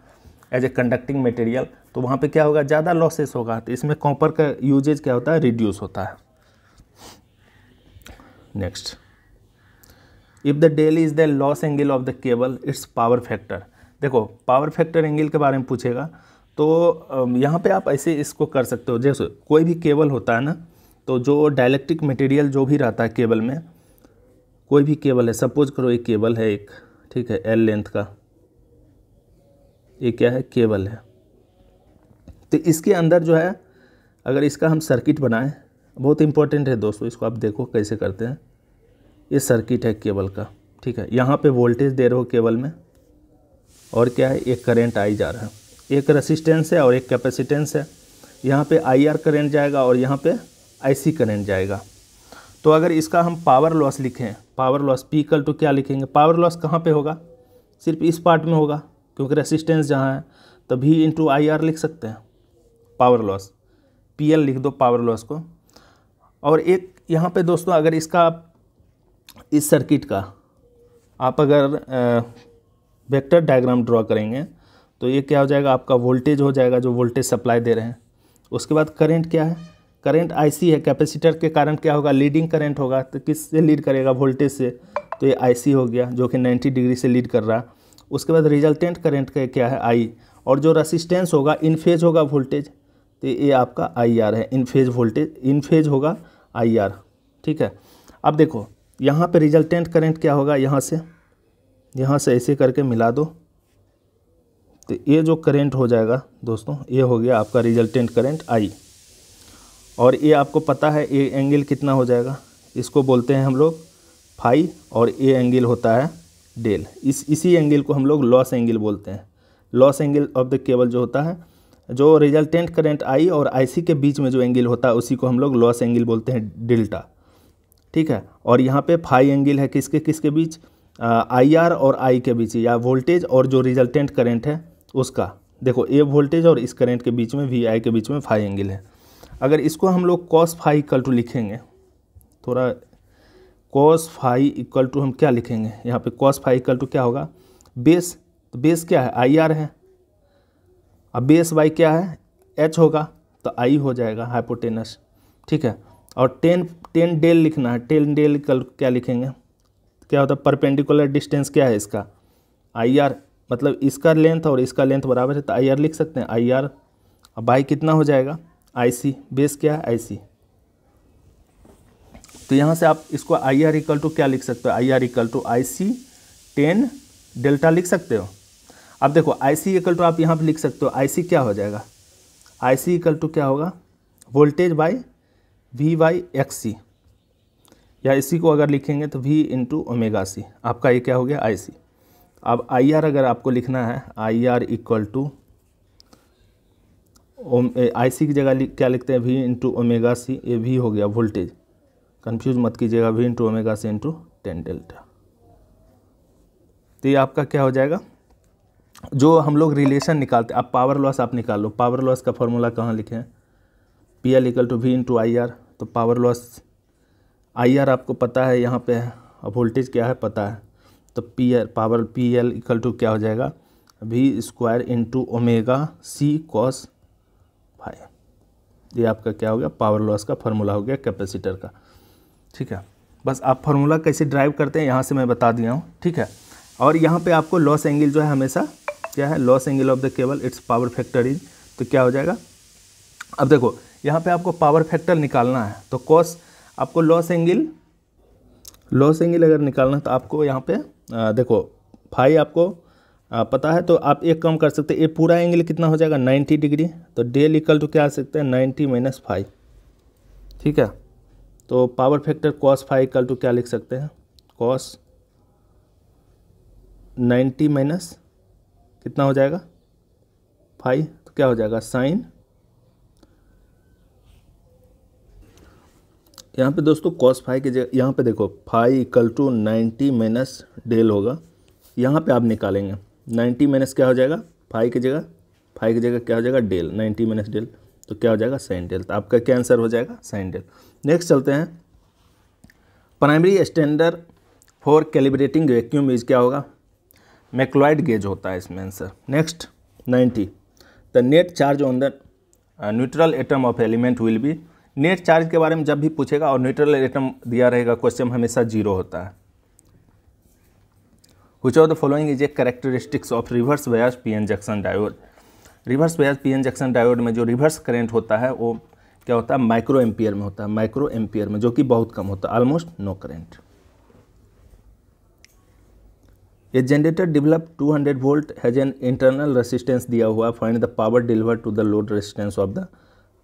एज ए कंडक्टिंग मटेरियल तो वहाँ पे क्या होगा ज़्यादा लॉसेस होगा तो इसमें कॉपर का यूजेज क्या होता है रिड्यूस होता है next if the delta is the loss angle of the cable its power factor देखो पावर फैक्टर एंगल के बारे में पूछेगा तो यहाँ पे आप ऐसे इसको कर सकते हो जैसे कोई भी केबल होता है ना तो जो डायलैक्ट्रिक मटेरियल जो भी रहता है केबल में कोई भी केबल है सपोज करो एक केबल है एक ठीक है एल लेंथ का ये क्या है केबल है तो इसके अंदर जो है अगर इसका हम सर्किट बनाएं बहुत इम्पोर्टेंट है दोस्तों इसको आप देखो कैसे करते हैं ये सर्किट है केबल का ठीक है यहाँ पे वोल्टेज दे रहे हो केबल में और क्या है एक करंट आई जा रहा है एक रेसिस्टेंस है और एक कैपेसिटेंस है यहाँ पे आई आर करेंट जाएगा और यहाँ पे आई सी करेंट जाएगा तो अगर इसका हम पावर लॉस लिखें पावर लॉस पी कल क्या लिखेंगे पावर लॉस कहाँ पर होगा सिर्फ इस पार्ट में होगा क्योंकि रेसिस्टेंस जहाँ है तभी इंटू आई आर लिख सकते हैं पावर लॉस पी एल लिख दो पावर लॉस को और एक यहाँ पे दोस्तों अगर इसका आप इस सर्किट का आप अगर वेक्टर डायग्राम ड्रॉ करेंगे तो ये क्या हो जाएगा आपका वोल्टेज हो जाएगा जो वोल्टेज सप्लाई दे रहे हैं उसके बाद करंट क्या है करंट आईसी है कैपेसिटर के कारण क्या होगा लीडिंग करंट होगा तो किस से लीड करेगा वोल्टेज से तो ये आईसी हो गया जो कि 90 डिग्री से लीड कर रहा उसके बाद रिजल्टेंट करेंट का क्या है आई और जो रसिस्टेंस होगा इन फेज होगा वोल्टेज तो ये आपका आई आर है in phase voltage in phase होगा आई आर ठीक है अब देखो यहाँ पे रिजल्टेंट करंट क्या होगा यहाँ से यहाँ से ऐसे करके मिला दो तो ये जो करंट हो जाएगा दोस्तों ये हो गया आपका रिजल्टेंट करंट आई और ये आपको पता है ये एंगल कितना हो जाएगा इसको बोलते हैं हम लोग फाई और ये एंगल होता है डेल इस इसी एंगल को हम लोग लॉस एंगल बोलते हैं loss angle of the cable जो होता है जो रिजल्टेंट करंट आई और आईसी के बीच में जो एंगल होता है उसी को हम लोग लॉस एंगल बोलते हैं डेल्टा ठीक है और यहाँ पे फाई एंगल है किसके किसके बीच आई आर और आई के बीच या वोल्टेज और जो रिजल्टेंट करेंट है उसका देखो ए वोल्टेज और इस करेंट के बीच में वी आई के बीच में फाई एंगल है अगर इसको हम लोग कॉस फाई कल टू लिखेंगे थोड़ा कॉस फाई इक्वल टू हम क्या लिखेंगे यहाँ पे कॉस फाई इक्वल टू क्या होगा बेस तो बेस क्या है आई आर है अब बेस बाई क्या है एच होगा तो आई हो जाएगा हाइपोटेनस ठीक है और टेन टेन डेल लिखना है टेन डेल इक्वल क्या लिखेंगे क्या होता है परपेंडिकुलर डिस्टेंस क्या है इसका आई आर मतलब इसका लेंथ और इसका लेंथ बराबर है तो आई आर लिख सकते हैं आई आर अब बाई कितना हो जाएगा आई सी बेस क्या है आई सी तो यहाँ से आप इसको आई आर इक्वल टू क्या लिख सकते हो I R equal to I C tan delta लिख सकते हो अब देखो आई सी इक्वल टू आप यहाँ पर लिख सकते हो आई सी क्या हो जाएगा आई सी इक्वल टू क्या होगा voltage by V by X C या इसी को अगर लिखेंगे तो वी इंटू ओमेगा सी आपका ये क्या हो गया आई सी अब आई आर अगर आपको लिखना है I R equal to I C की जगह क्या लिखते हैं वी इंटू ओमेगा सी ये वी हो गया वोल्टेज कंफ्यूज मत कीजिएगा वी इंटू ओमेगा से इंटू टेन डेल्टा तो ये आपका क्या हो जाएगा जो हम लोग रिलेशन निकालते आप पावर लॉस आप निकाल लो पावर लॉस का फॉर्मूला कहाँ लिखें P L equal to V into I R तो पावर लॉस आई आर आपको पता है यहाँ पे है और वोल्टेज क्या है पता है तो P L power P L equal to क्या हो जाएगा V square into omega C cos phi ये आपका क्या हो गया पावर लॉस का फार्मूला हो गया कैपेसिटर का ठीक है बस आप फार्मूला कैसे ड्राइव करते हैं यहाँ से मैं बता दिया हूँ ठीक है और यहाँ पे आपको लॉस एंगल जो है हमेशा क्या है loss angle of the cable its power factor is तो क्या हो जाएगा अब देखो यहाँ पे आपको पावर फैक्टर निकालना है तो कॉस आपको लॉस एंगल लॉस एंगल अगर निकालना है तो आपको यहाँ पे आ, देखो फाई आपको आ, पता है तो आप एक कम कर सकते हैं ये पूरा एंगल कितना हो जाएगा नाइन्टी डिग्री तो डेल इक्वल टू क्या आ सकते हैं नाइन्टी माइनस फाइव ठीक है तो power factor cos phi equal to क्या लिख सकते हैं कॉस नाइन्टी माइनस कितना हो जाएगा फाइव तो क्या हो जाएगा साइन यहाँ पे दोस्तों कॉस फाइव की जगह यहाँ पे देखो phi equal to ninety minus del होगा यहाँ पे आप निकालेंगे नाइन्टी माइनस क्या हो जाएगा फाइव की जगह फाइव की जगह क्या हो जाएगा डेल नाइन्टी माइनस डेल तो क्या हो जाएगा साइन तो आपका क्या आंसर हो जाएगा सेंडेल नेक्स्ट चलते हैं primary standard for calibrating vacuum is क्या होगा मैक्लॉइड गेज होता है इसमें answer next ninety the net charge on the neutral atom of element will be net charge के बारे में जब भी पूछेगा और न्यूट्रल एटम दिया रहेगा क्वेश्चन हमेशा जीरो होता है which of the following is a characteristics of reverse bias P N junction diode reverse bias P N junction diode में जो रिवर्स करेंट होता है वो क्या होता है माइक्रो एम्पियर में होता है माइक्रो एम्पियर में जो कि बहुत कम होता है ऑलमोस्ट नो करेंट ये generator develop 200 volt has an internal resistance दिया हुआ find the power deliver to the load resistance of the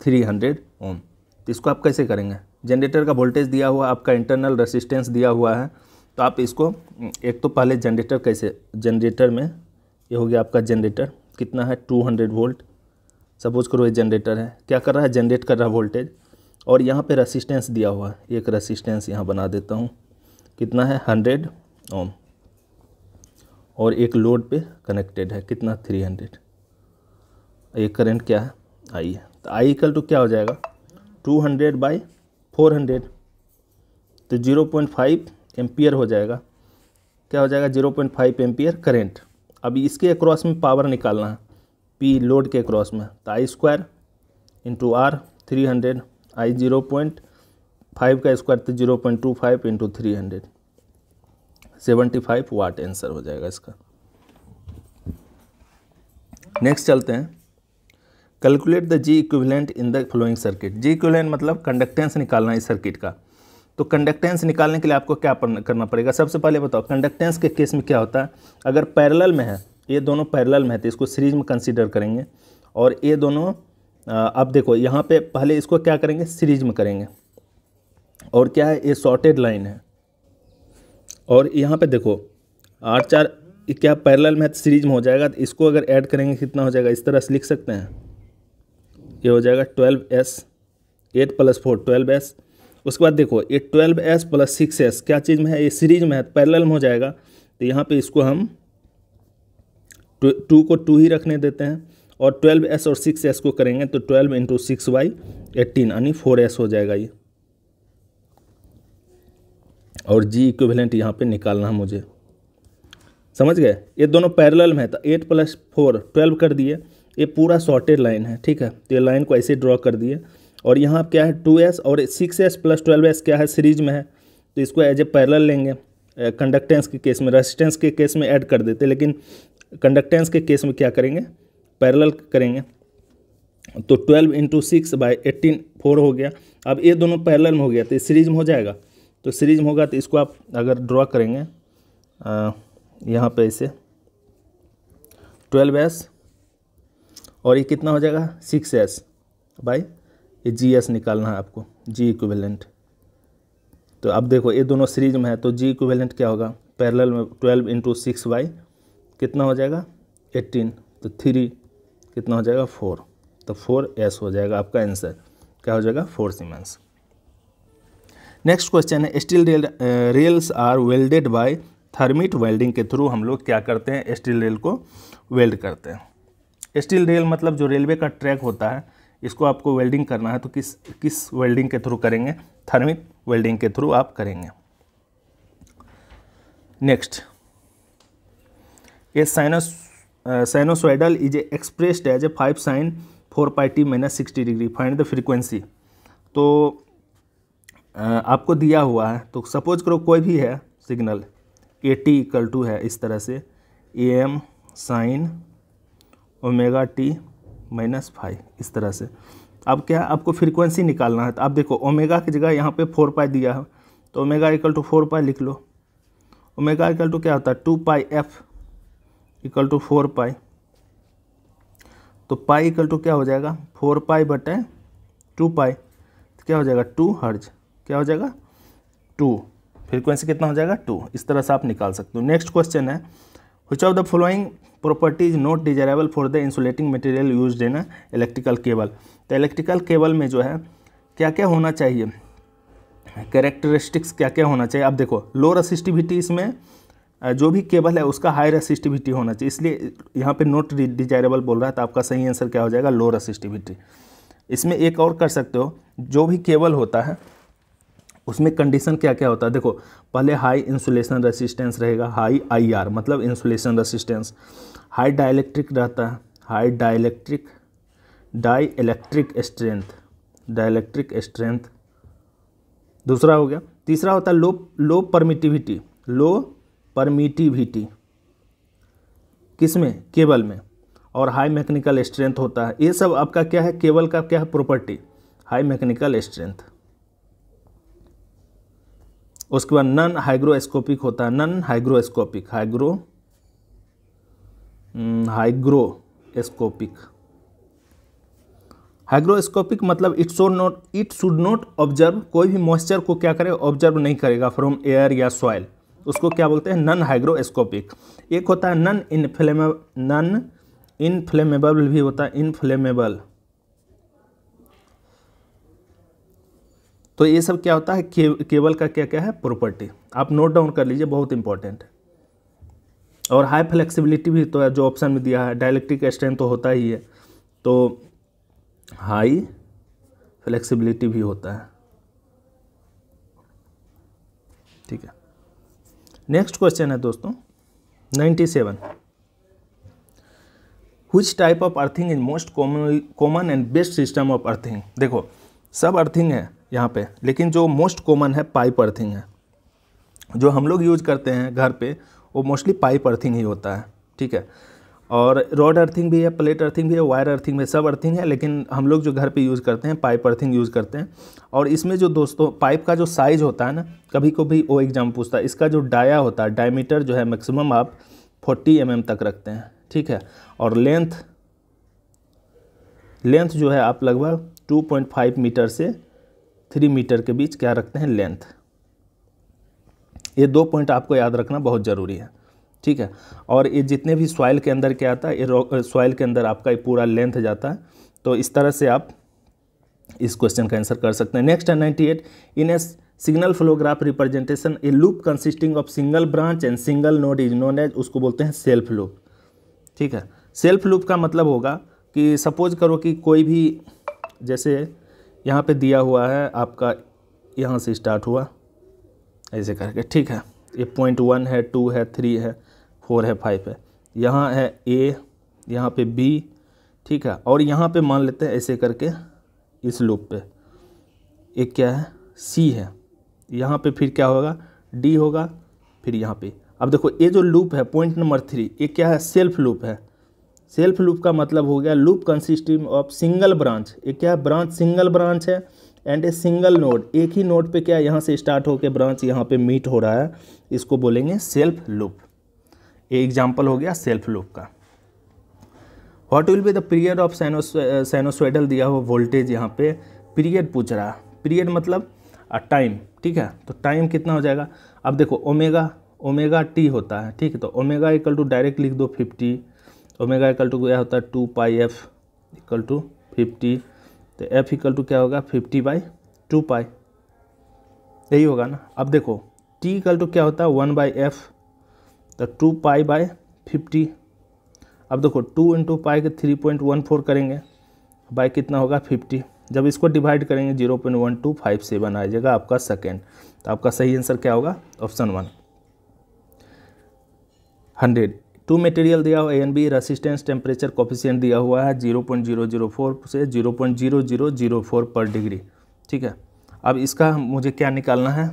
300 hundred ohm तो इसको आप कैसे करेंगे जनरेटर का वोल्टेज दिया हुआ आपका इंटरनल रेसिस्टेंस दिया हुआ है तो आप इसको एक तो पहले जनरेटर कैसे जनरेटर में ये हो गया आपका जनरेटर कितना है 200 वोल्ट सपोज करो ये जनरेटर है क्या कर रहा है जनरेट कर रहा है वोल्टेज और यहाँ पे रेसिस्टेंस दिया हुआ है एक रेसिस्टेंस यहाँ बना देता हूँ कितना है हंड्रेड ओम और एक लोड पे कनेक्टेड है कितना थ्री हंड्रेड ये करेंट क्या है आई है तो आई कल टू क्या हो जाएगा two hundred by four hundred तो ज़ीरो पॉइंट फाइव एम्पियर हो जाएगा क्या हो जाएगा zero point five ampere current अभी इसके अक्रॉस में पावर निकालना है पी लोड के अक्रॉस में तो I square into R three hundred I zero point five का स्क्वायर तो zero point two five into three hundred seventy five watt answer हो जाएगा इसका नेक्स्ट चलते हैं calculate the G equivalent in the following circuit G equivalent मतलब conductance निकालना है इस सर्किट का तो कंडक्टेंस निकालने के लिए आपको क्या करना पड़ेगा सबसे पहले बताओ कंडक्टेंस के केस में क्या होता है अगर पैरेलल में है ये दोनों पैरेलल में है तो इसको सीरीज में कंसीडर करेंगे और ये दोनों अब देखो यहाँ पे पहले इसको क्या करेंगे सीरीज में करेंगे और क्या है ये शॉर्टेड लाइन है और यहाँ पे देखो आठ चार क्या पैरल में है तो सीरीज में हो जाएगा तो इसको अगर ऐड करेंगे कितना हो जाएगा इस तरह से लिख सकते हैं ये हो जाएगा twelve S eight plus four twelve S उसके बाद देखो ये twelve S plus six S क्या चीज़ में है ये सीरीज में है पैरेलल में हो जाएगा तो यहाँ पे इसको हम टू को टू ही रखने देते हैं और ट्वेल्व एस और सिक्स एस को करेंगे तो twelve into six by eighteen यानी फोर एस हो जाएगा ये और जी इक्विवेलेंट यहाँ पे निकालना है मुझे समझ गए ये दोनों पैरेलल में है तो एट प्लस फोर ट्वेल्व कर दिए ये पूरा शॉर्टेड लाइन है ठीक है तो ये लाइन को ऐसे ड्रॉ कर दिए और यहाँ क्या है टू एस और six S plus twelve S क्या है सीरीज में है तो इसको एज ए पैरल लेंगे कंडक्टेंस के केस में रेजिस्टेंस के केस में ऐड कर देते लेकिन कंडक्टेंस के केस में क्या करेंगे पैरल करेंगे तो twelve into six by eighteen four हो गया अब ये दोनों पैरल में हो गया तो सीरीज में हो जाएगा तो सीरीज में होगा तो इसको आप अगर ड्रॉ करेंगे यहाँ पे इसे ट्वेल्व एस और ये कितना हो जाएगा सिक्स एस बाई ये जी एस निकालना है आपको जी इक्विवेलेंट तो अब देखो ये दोनों सीरीज में है तो जी इक्विवेलेंट क्या होगा पैरेलल में ट्वेल्व इंटू सिक्स वाई कितना हो जाएगा एट्टीन तो थ्री कितना हो जाएगा फोर तो फोर एस हो जाएगा आपका आंसर क्या हो जाएगा फोर सीमेंस नेक्स्ट क्वेश्चन है steel rail rails are welded by thermit welding के थ्रू हम लोग क्या करते हैं स्टील रेल को वेल्ड करते हैं स्टील रेल मतलब जो रेलवे का ट्रैक होता है इसको आपको वेल्डिंग करना है तो किस किस वेल्डिंग के थ्रू करेंगे थर्मिक वेल्डिंग के थ्रू आप करेंगे next a sinus sinusoidal is expressed as a five sine four pi T minus sixty degree find the frequency तो uh, आपको दिया हुआ है तो सपोज करो कोई भी है signal A T equal to है इस तरह से A M sine omega T minus phi इस तरह से अब क्या है आपको फ्रीक्वेंसी निकालना है तो आप देखो ओमेगा की जगह यहाँ पे फोर पाई दिया है तो omega equal to four pi लिख लो ओमेगा इक्वल टू क्या होता है two pi F equal to four pi तो पाई इक्वल टू क्या हो जाएगा फोर पाई बटे टू पाई तो क्या हो जाएगा टू हर्ज क्या हो जाएगा टू फ्रीक्वेंसी कितना हो जाएगा टू इस तरह से आप निकाल सकते हो नेक्स्ट क्वेश्चन है which of the following property is not desirable for the insulating material use in electrical cable तो इलेक्ट्रिकल केबल में जो है क्या क्या होना चाहिए कैरेक्टरिस्टिक्स क्या क्या होना चाहिए अब देखो लो रसिस्टिविटी इसमें जो भी केबल है उसका हाई रसिस्टिविटी होना चाहिए इसलिए यहाँ पे नोट डिजायरेबल बोल रहा है तो आपका सही आंसर क्या हो जाएगा लो रसिस्टिविटी इसमें एक और कर सकते हो जो भी केबल होता है उसमें कंडीशन क्या क्या होता है देखो पहले हाई इंसुलेशन रेसिस्टेंस रहेगा हाई आईआर मतलब इंसुलेशन रेसिस्टेंस हाई डाइलेक्ट्रिक रहता है high dielectric dielectric strength dielectric strength दूसरा हो गया तीसरा होता है लो लो परमिटिविटी लो परमिटिविटी किस में केबल में और हाई मैकेनिकल स्ट्रेंथ होता है ये सब आपका क्या है केबल का क्या है प्रॉपर्टी हाई मैकेनिकल स्ट्रेंथ उसके बाद नन हाइग्रोस्कोपिक होता है non hygroscopic hygro hmm, hygroscopic hygroscopic मतलब it should not it should not absorb कोई भी मॉइस्चर को क्या करे ऑब्जर्व नहीं करेगा फ्रॉम एयर या सॉइल उसको क्या बोलते हैं नन हाइग्रोस्कोपिक एक होता है नन इनफ्लेमेबल नन इनफ्लेमेबल भी होता है इनफ्लेमेबल तो ये सब क्या होता है के, केबल का क्या क्या है प्रॉपर्टी आप नोट डाउन कर लीजिए बहुत इंपॉर्टेंट है और हाई फ्लेक्सिबिलिटी भी तो है जो ऑप्शन में दिया है डायलेक्ट्रिक स्ट्रेंथ तो होता ही है तो हाई फ्लेक्सिबिलिटी भी होता है ठीक है नेक्स्ट क्वेश्चन है दोस्तों 97 seven which type of earthing is most common common and best system of earthing देखो सब अर्थिंग है यहाँ पे लेकिन जो मोस्ट कॉमन है पाइप अर्थिंग है जो हम लोग यूज करते हैं घर पे वो मोस्टली पाइप अर्थिंग ही होता है ठीक है और रॉड अर्थिंग भी है प्लेट अर्थिंग भी है वायर अर्थिंग भी सब अर्थिंग है लेकिन हम लोग जो घर पे यूज़ करते हैं पाइप अर्थिंग यूज़ करते हैं और इसमें जो दोस्तों पाइप का जो साइज होता है ना कभी कभी वो एग्जाम पूछता है इसका जो डाया होता है डायमीटर जो है मैक्सिमम आप फोर्टी एम mm तक रखते हैं ठीक है और लेंथ लेंथ जो है आप लगभग टू मीटर से थ्री मीटर के बीच क्या रखते हैं लेंथ ये दो पॉइंट आपको याद रखना बहुत ज़रूरी है ठीक है और ये जितने भी सॉइल के अंदर क्या आता है ये सॉइल के अंदर आपका ये पूरा लेंथ जाता है तो इस तरह से आप इस क्वेश्चन का आंसर कर सकते हैं नेक्स्ट है ninety eight in a signal flow graph representation a loop consisting of single branch and single node is known as उसको बोलते हैं सेल्फ लूप ठीक है सेल्फ लूप का मतलब होगा कि सपोज करो कि कोई भी जैसे यहाँ पे दिया हुआ है आपका यहाँ से स्टार्ट हुआ ऐसे करके ठीक है ये पॉइंट वन है टू है थ्री है फोर है फाइव है यहाँ है ए यहाँ पे बी ठीक है और यहाँ पे मान लेते हैं ऐसे करके इस लूप पे एक क्या है सी है यहाँ पे फिर क्या होगा डी होगा फिर यहाँ पे अब देखो ये जो लूप है पॉइंट नंबर थ्री ये क्या है सेल्फ लूप है सेल्फ लूप का मतलब हो गया loop consisting of single branch एक क्या ब्रांच सिंगल ब्रांच है एंड ए सिंगल नोड एक ही नोड पे क्या यहाँ से स्टार्ट होकर ब्रांच यहाँ पे मीट हो रहा है इसको बोलेंगे सेल्फ लूप ये एग्जाम्पल हो गया सेल्फ लूप का what will be the period of sinusoidal दिया हुआ वोल्टेज यहाँ पे पीरियड पूछ रहा है पीरियड मतलब टाइम ठीक है तो टाइम कितना हो जाएगा अब देखो ओमेगा ओमेगा टी होता है ठीक है तो ओमेगा इक्वल टू डायरेक्ट लिख दो फिफ्टी ओमेगा इक्वल टू क्या होता है two pi F equal to fifty तो एफ इक्वल टू क्या होगा फिफ्टी बाई टू पाई यही होगा ना अब देखो टी इक्वल टू क्या होता है वन बाई एफ तो टू पाई बाई फिफ्टी अब देखो टू इंटू पाई के थ्री पॉइंट वन फोर करेंगे बाई कितना होगा फिफ्टी जब इसको डिवाइड करेंगे zero point one two five seven आ जाएगा आपका सेकेंड तो आपका सही आंसर क्या होगा option one hundred two material दिया हुआ A and B resistance temperature coefficient दिया हुआ है 0.004 से 0.0004 पर डिग्री ठीक है अब इसका मुझे क्या निकालना है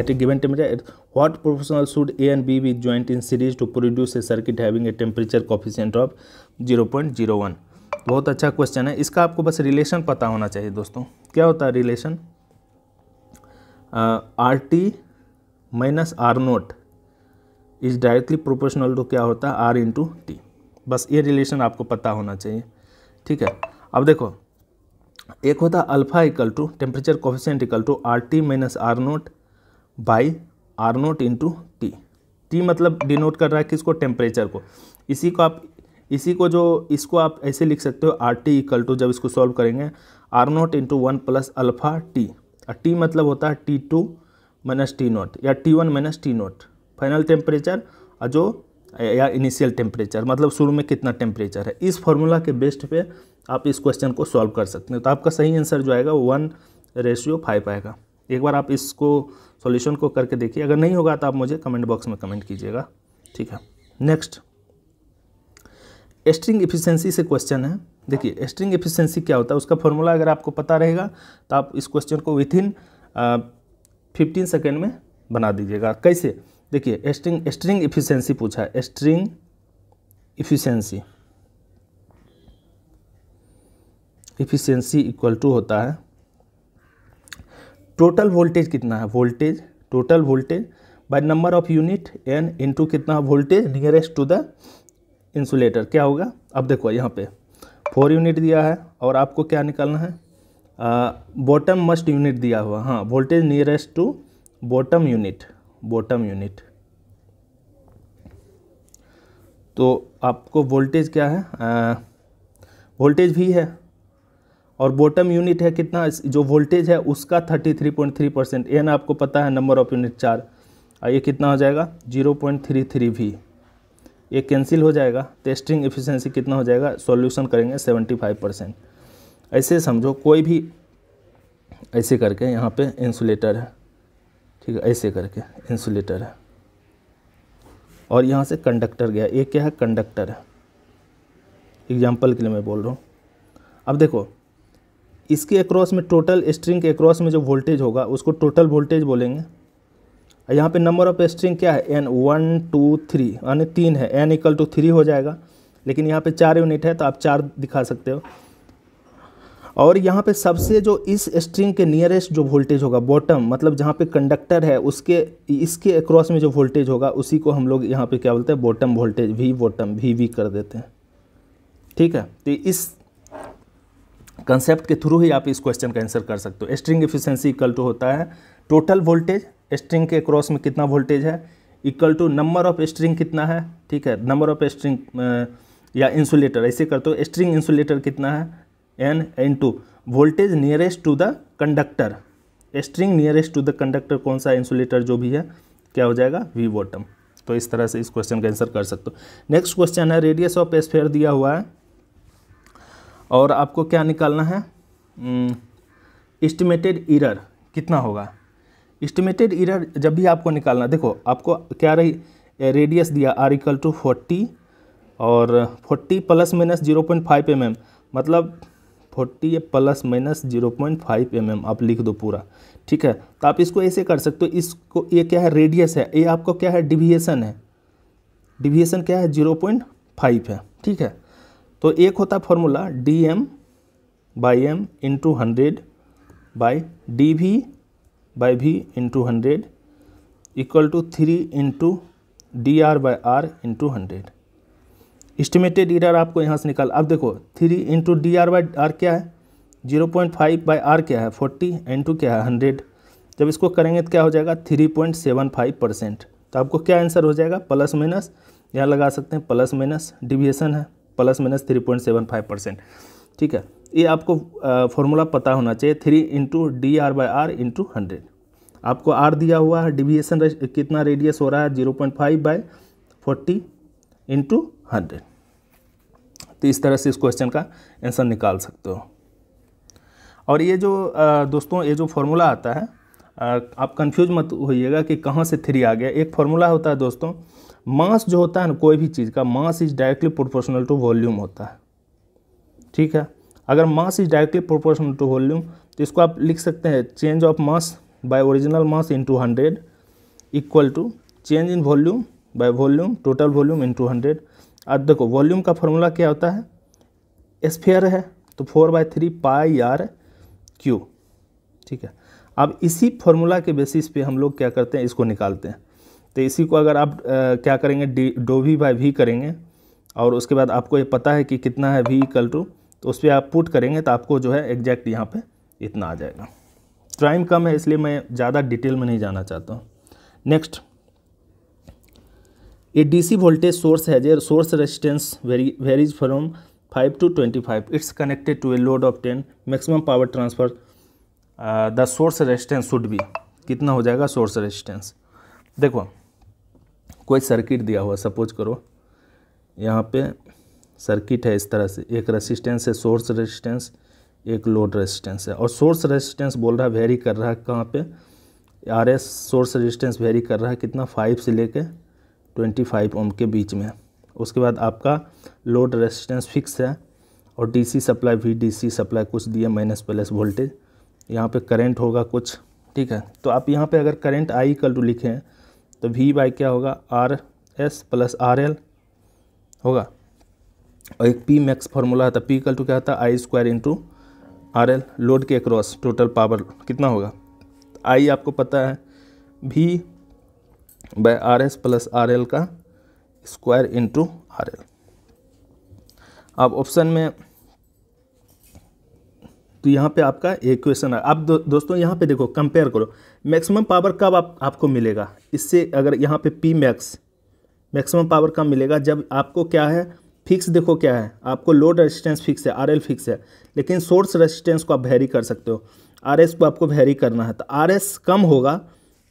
at a given temperature what proportion should A and B be joint in series to produce a circuit having a temperature coefficient of 0.01 बहुत अच्छा क्वेश्चन है इसका आपको बस रिलेशन पता होना चाहिए दोस्तों क्या होता है relation R T minus R naught is directly proportional to क्या होता है आर इंटू टी बस ये रिलेशन आपको पता होना चाहिए ठीक है अब देखो एक होता है alpha equal to temperature coefficient equal to R T minus R naught by R naught into T T मतलब डिनोट कर रहा है किसको टेम्परेचर को इसी को आप इसी को जो इसको आप ऐसे लिख सकते हो आर टी इक्वल टू जब इसको सॉल्व करेंगे R naught into one plus alpha T और टी मतलब होता है T two minus T naught या T one minus T naught final temperature और जो या इनिशियल टेम्परेचर मतलब शुरू में कितना टेम्परेचर है इस फॉर्मूला के बेस्ट पे आप इस क्वेश्चन को सॉल्व कर सकते हैं तो आपका सही आंसर जो आएगा वो वन रेशियो फाइव आएगा एक बार आप इसको सॉल्यूशन को करके देखिए अगर नहीं होगा तो आप मुझे कमेंट बॉक्स में कमेंट कीजिएगा ठीक है नेक्स्ट स्ट्रिंग इफिशियंसी से क्वेश्चन है देखिए स्ट्रिंग इफिशियंसी क्या होता है उसका फॉर्मूला अगर आपको पता रहेगा तो आप इस क्वेश्चन को विथ इन फिफ्टीन सेकेंड में बना दीजिएगा कैसे देखिए स्ट्रिंग स्ट्रिंग इफिशियंसी पूछा है string efficiency efficiency equal to होता है टोटल वोल्टेज कितना है voltage total voltage by number of unit N into कितना voltage nearest to the insulator क्या होगा अब देखो यहाँ पे फोर यूनिट दिया है और आपको क्या निकालना है बॉटम मस्ट यूनिट दिया हुआ हाँ voltage nearest to bottom unit bottom unit तो आपको वोल्टेज क्या है वोल्टेज भी है और बॉटम यूनिट है कितना जो वोल्टेज है उसका 33.3 परसेंट एन आपको पता है नंबर ऑफ यूनिट चार ये कितना हो जाएगा 0.33 भी ये कैंसिल हो जाएगा टेस्टिंग एफिशिएंसी कितना हो जाएगा सॉल्यूशन करेंगे 75 परसेंट ऐसे समझो कोई भी ऐसे करके यहाँ पे इंसुलेटर है ठीक है ऐसे करके इंसुलेटर है और यहाँ से कंडक्टर गया एक क्या है कंडक्टर है एग्जाम्पल के लिए मैं बोल रहा हूँ अब देखो इसके अक्रॉस में टोटल स्ट्रिंग के अक्रॉस में जो वोल्टेज होगा उसको टोटल वोल्टेज बोलेंगे यहाँ पे नंबर ऑफ स्ट्रिंग क्या है एन वन टू थ्री यानी तीन है एन इक्वल टू थ्री हो जाएगा लेकिन यहाँ पे चार यूनिट है तो आप चार दिखा सकते हो और यहाँ पे सबसे जो इस स्ट्रिंग के नियरेस्ट जो वोल्टेज होगा बॉटम मतलब जहाँ पे कंडक्टर है उसके इसके अक्रॉस में जो वोल्टेज होगा उसी को हम लोग यहाँ पे क्या बोलते हैं bottom voltage V bottom V V कर देते हैं ठीक है तो इस कंसेप्ट के थ्रू ही आप इस क्वेश्चन का आंसर कर सकते हो स्ट्रिंग एफिशेंसी इक्वल टू होता है टोटल वोल्टेज स्ट्रिंग के अक्रॉस में कितना वोल्टेज है equal to number of string कितना है ठीक है नंबर ऑफ स्ट्रिंग या इंसुलेटर ऐसे करते हो स्ट्रिंग इंसुलेटर कितना है N N to voltage nearest to the conductor string nearest to the conductor कौन सा इंसुलेटर जो भी है क्या हो जाएगा वी बॉटम तो इस तरह से इस क्वेश्चन का आंसर कर सकते हो नेक्स्ट क्वेश्चन है रेडियस ऑफ स्फेयर दिया हुआ है और आपको क्या निकालना है इस्टिमेटेड hmm, इरर कितना होगा इस्टिमेटेड इरर जब भी आपको निकालना देखो आपको क्या रही रेडियस दिया आर इक्वल टू फोर्टी और forty plus minus zero point five M मतलब forty A plus minus zero point five M M आप लिख दो पूरा ठीक है तो आप इसको ऐसे कर सकते हो इसको ये क्या है रेडियस है ये आपको क्या है डिविएसन है डिविएसन क्या है जीरो पॉइंट फाइव है ठीक है तो एक होता है formula D M by M into hundred by D V by V into hundred equal to three into D R by R into hundred estimated error आपको यहाँ से निकाल अब देखो three into D R by R क्या है zero point five by R क्या है फोर्टी इंटू क्या है हंड्रेड जब इसको करेंगे तो क्या हो जाएगा three point seven five percent तो आपको क्या आंसर हो जाएगा प्लस माइनस यहाँ लगा सकते हैं प्लस माइनस डिविएसन है plus minus three point seven five percent ठीक है ये आपको फॉर्मूला पता होना चाहिए three into D R by R into hundred आपको आर दिया हुआ है डिविएसन कितना रेडियस हो रहा है zero point five by forty into hundred तो इस तरह से इस क्वेश्चन का आंसर निकाल सकते हो और ये जो दोस्तों ये जो फॉर्मूला आता है आप कंफ्यूज मत होइएगा कि कहाँ से थ्री आ गया एक फार्मूला होता है दोस्तों मास जो होता है ना कोई भी चीज़ का mass is directly proportional to volume होता है ठीक है अगर mass is directly proportional to volume तो इसको आप लिख सकते हैं change of mass by original mass into hundred equal to change in volume by volume total volume into हंड्रेड अब देखो वॉल्यूम का फॉर्मूला क्या होता है स्फेयर है तो four by three pi R cube ठीक है अब इसी फॉर्मूला के बेसिस पे हम लोग क्या करते हैं इसको निकालते हैं तो इसी को अगर आप आ, क्या करेंगे डी डो वी बाई वी करेंगे और उसके बाद आपको ये पता है कि कितना है वी इक्वल टू तो उस पर आप पुट करेंगे तो आपको जो है एग्जैक्ट यहाँ पर इतना आ जाएगा टाइम कम है इसलिए मैं ज़्यादा डिटेल में नहीं जाना चाहता हूँ नेक्स्ट ये डीसी वोल्टेज सोर्स है J source resistance very varies from five to twenty five it's connected to a load of ten maximum power transfer the source resistance should be कितना हो जाएगा सोर्स रेजिस्टेंस देखो कोई circuit दिया हुआ suppose करो यहाँ पे सर्किट है इस तरह से एक रेसिस्टेंस है सोर्स रेजिस्टेंस एक लोड रेजिस्टेंस है और सोर्स रेजिस्टेंस बोल रहा है वेरी कर रहा है कहाँ पे R S source resistance vary कर रहा है कितना फाइव से लेके ट्वेंटी फाइव ओम के बीच में उसके बाद आपका लोड रेजिस्टेंस फिक्स है और डीसी सप्लाई भी डीसी सप्लाई कुछ दिया माइनस प्लस वोल्टेज यहाँ पे करंट होगा कुछ ठीक है तो आप यहाँ पे अगर करंट आई कल टू लिखें तो वी बाई क्या होगा R S plus R L होगा और एक पी मैक्स फार्मूला था पी कल टू क्या था I square into R L load के अक्रॉस टोटल पावर कितना होगा आई आपको पता है भी by R S plus R L का स्क्वायर इंटू आर एल अब ऑप्शन में तो यहाँ पे आपका एक क्वेश्चन है आप दो, दोस्तों यहाँ पे देखो कंपेयर करो मैक्सिमम पावर कब आप, आपको मिलेगा इससे अगर यहाँ पे पी मैक्स मैक्सिमम पावर कब मिलेगा जब आपको क्या है फिक्स देखो क्या है आपको लोड रेजिस्टेंस फिक्स है आर फिक्स है लेकिन सोर्स रेजिस्टेंस को आप वेरी कर सकते हो आर को आपको वेरी करना है तो आर कम होगा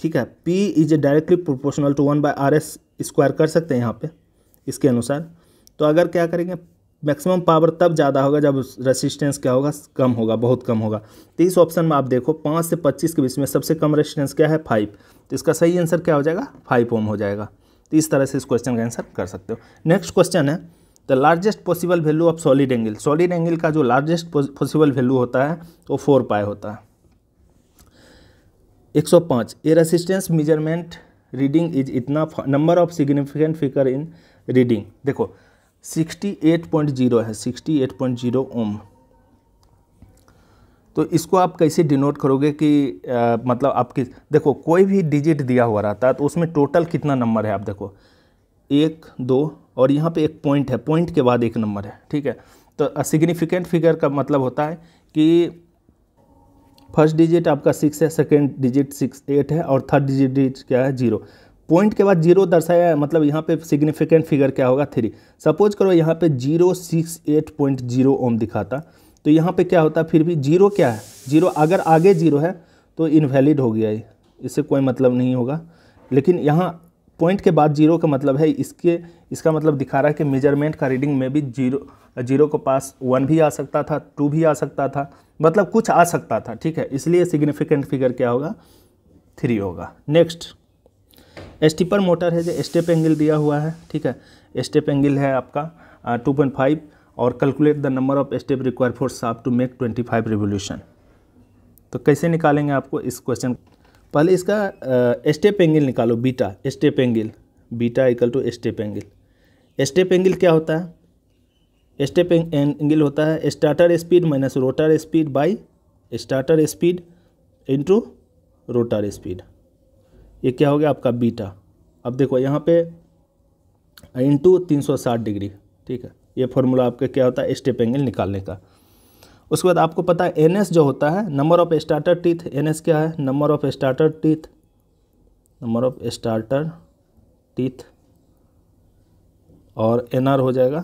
ठीक है P is a directly proportional to one by R S square कर सकते हैं यहाँ पे इसके अनुसार तो अगर क्या करेंगे मैक्सिमम पावर तब ज़्यादा होगा जब रेसिस्टेंस क्या होगा कम होगा बहुत कम होगा तो इस ऑप्शन में आप देखो पाँच से पच्चीस के बीच में सबसे कम रेसिस्टेंस क्या है फाइव तो इसका सही आंसर क्या हो जाएगा फाइव ओम हो जाएगा तो इस तरह से इस क्वेश्चन का आंसर कर सकते हो नेक्स्ट क्वेश्चन है the largest possible value of solid angle solid angle का जो लार्जेस्ट पॉसिबल वैल्यू होता है वो फोर पाए होता है 105 air assistance measurement reading is इतना number of significant figure in reading देखो 68.0 है 68.0 ओम तो इसको आप कैसे डिनोट करोगे कि आ, मतलब आपकी देखो कोई भी डिजिट दिया हुआ रहता है तो उसमें टोटल कितना नंबर है आप देखो एक दो और यहाँ पे एक पॉइंट है पॉइंट के बाद एक नंबर है ठीक है तो सिग्निफिकेंट फिगर का मतलब होता है कि फर्स्ट डिजिट आपका सिक्स है सेकेंड डिजिट सिक्स एट है और थर्ड डिजिट क्या है जीरो पॉइंट के बाद जीरो दर्शाया है मतलब यहाँ पे सिग्निफिकेंट फिगर क्या होगा थ्री सपोज करो यहाँ पे zero six eight point zero ohm दिखाता तो यहाँ पे क्या होता फिर भी जीरो क्या है जीरो अगर आगे जीरो है तो इनवैलिड हो गया ये इससे कोई मतलब नहीं होगा लेकिन यहाँ पॉइंट के बाद जीरो का मतलब है इसके इसका मतलब दिखा रहा है कि मेजरमेंट का रीडिंग में भी जीरो जीरो के पास वन भी आ सकता था टू भी आ सकता था मतलब कुछ आ सकता था ठीक है इसलिए सिग्निफिकेंट फिगर क्या होगा थ्री होगा नेक्स्ट स्टीपर मोटर है जो स्टेप एंगल दिया हुआ है ठीक है स्टेप एंगल है आपका टू पॉइंट फाइव और calculate the number of step require for shaft to make twenty five revolution तो कैसे निकालेंगे आपको इस क्वेश्चन पहले इसका स्टेप एंगल निकालो beta step angle beta equal to step angle step angle क्या होता है स्टेप एंगल होता है starter speed minus rotor speed by starter speed into rotor speed ये क्या हो गया आपका बीटा अब देखो यहाँ पे इंटू तीन सौ साठ डिग्री ठीक है ये फॉर्मूला आपका क्या होता है स्टेप एंगल निकालने का उसके बाद आपको पता है एन जो होता है number of starter teeth N क्या है number of starter teeth number of starter teeth और एन हो जाएगा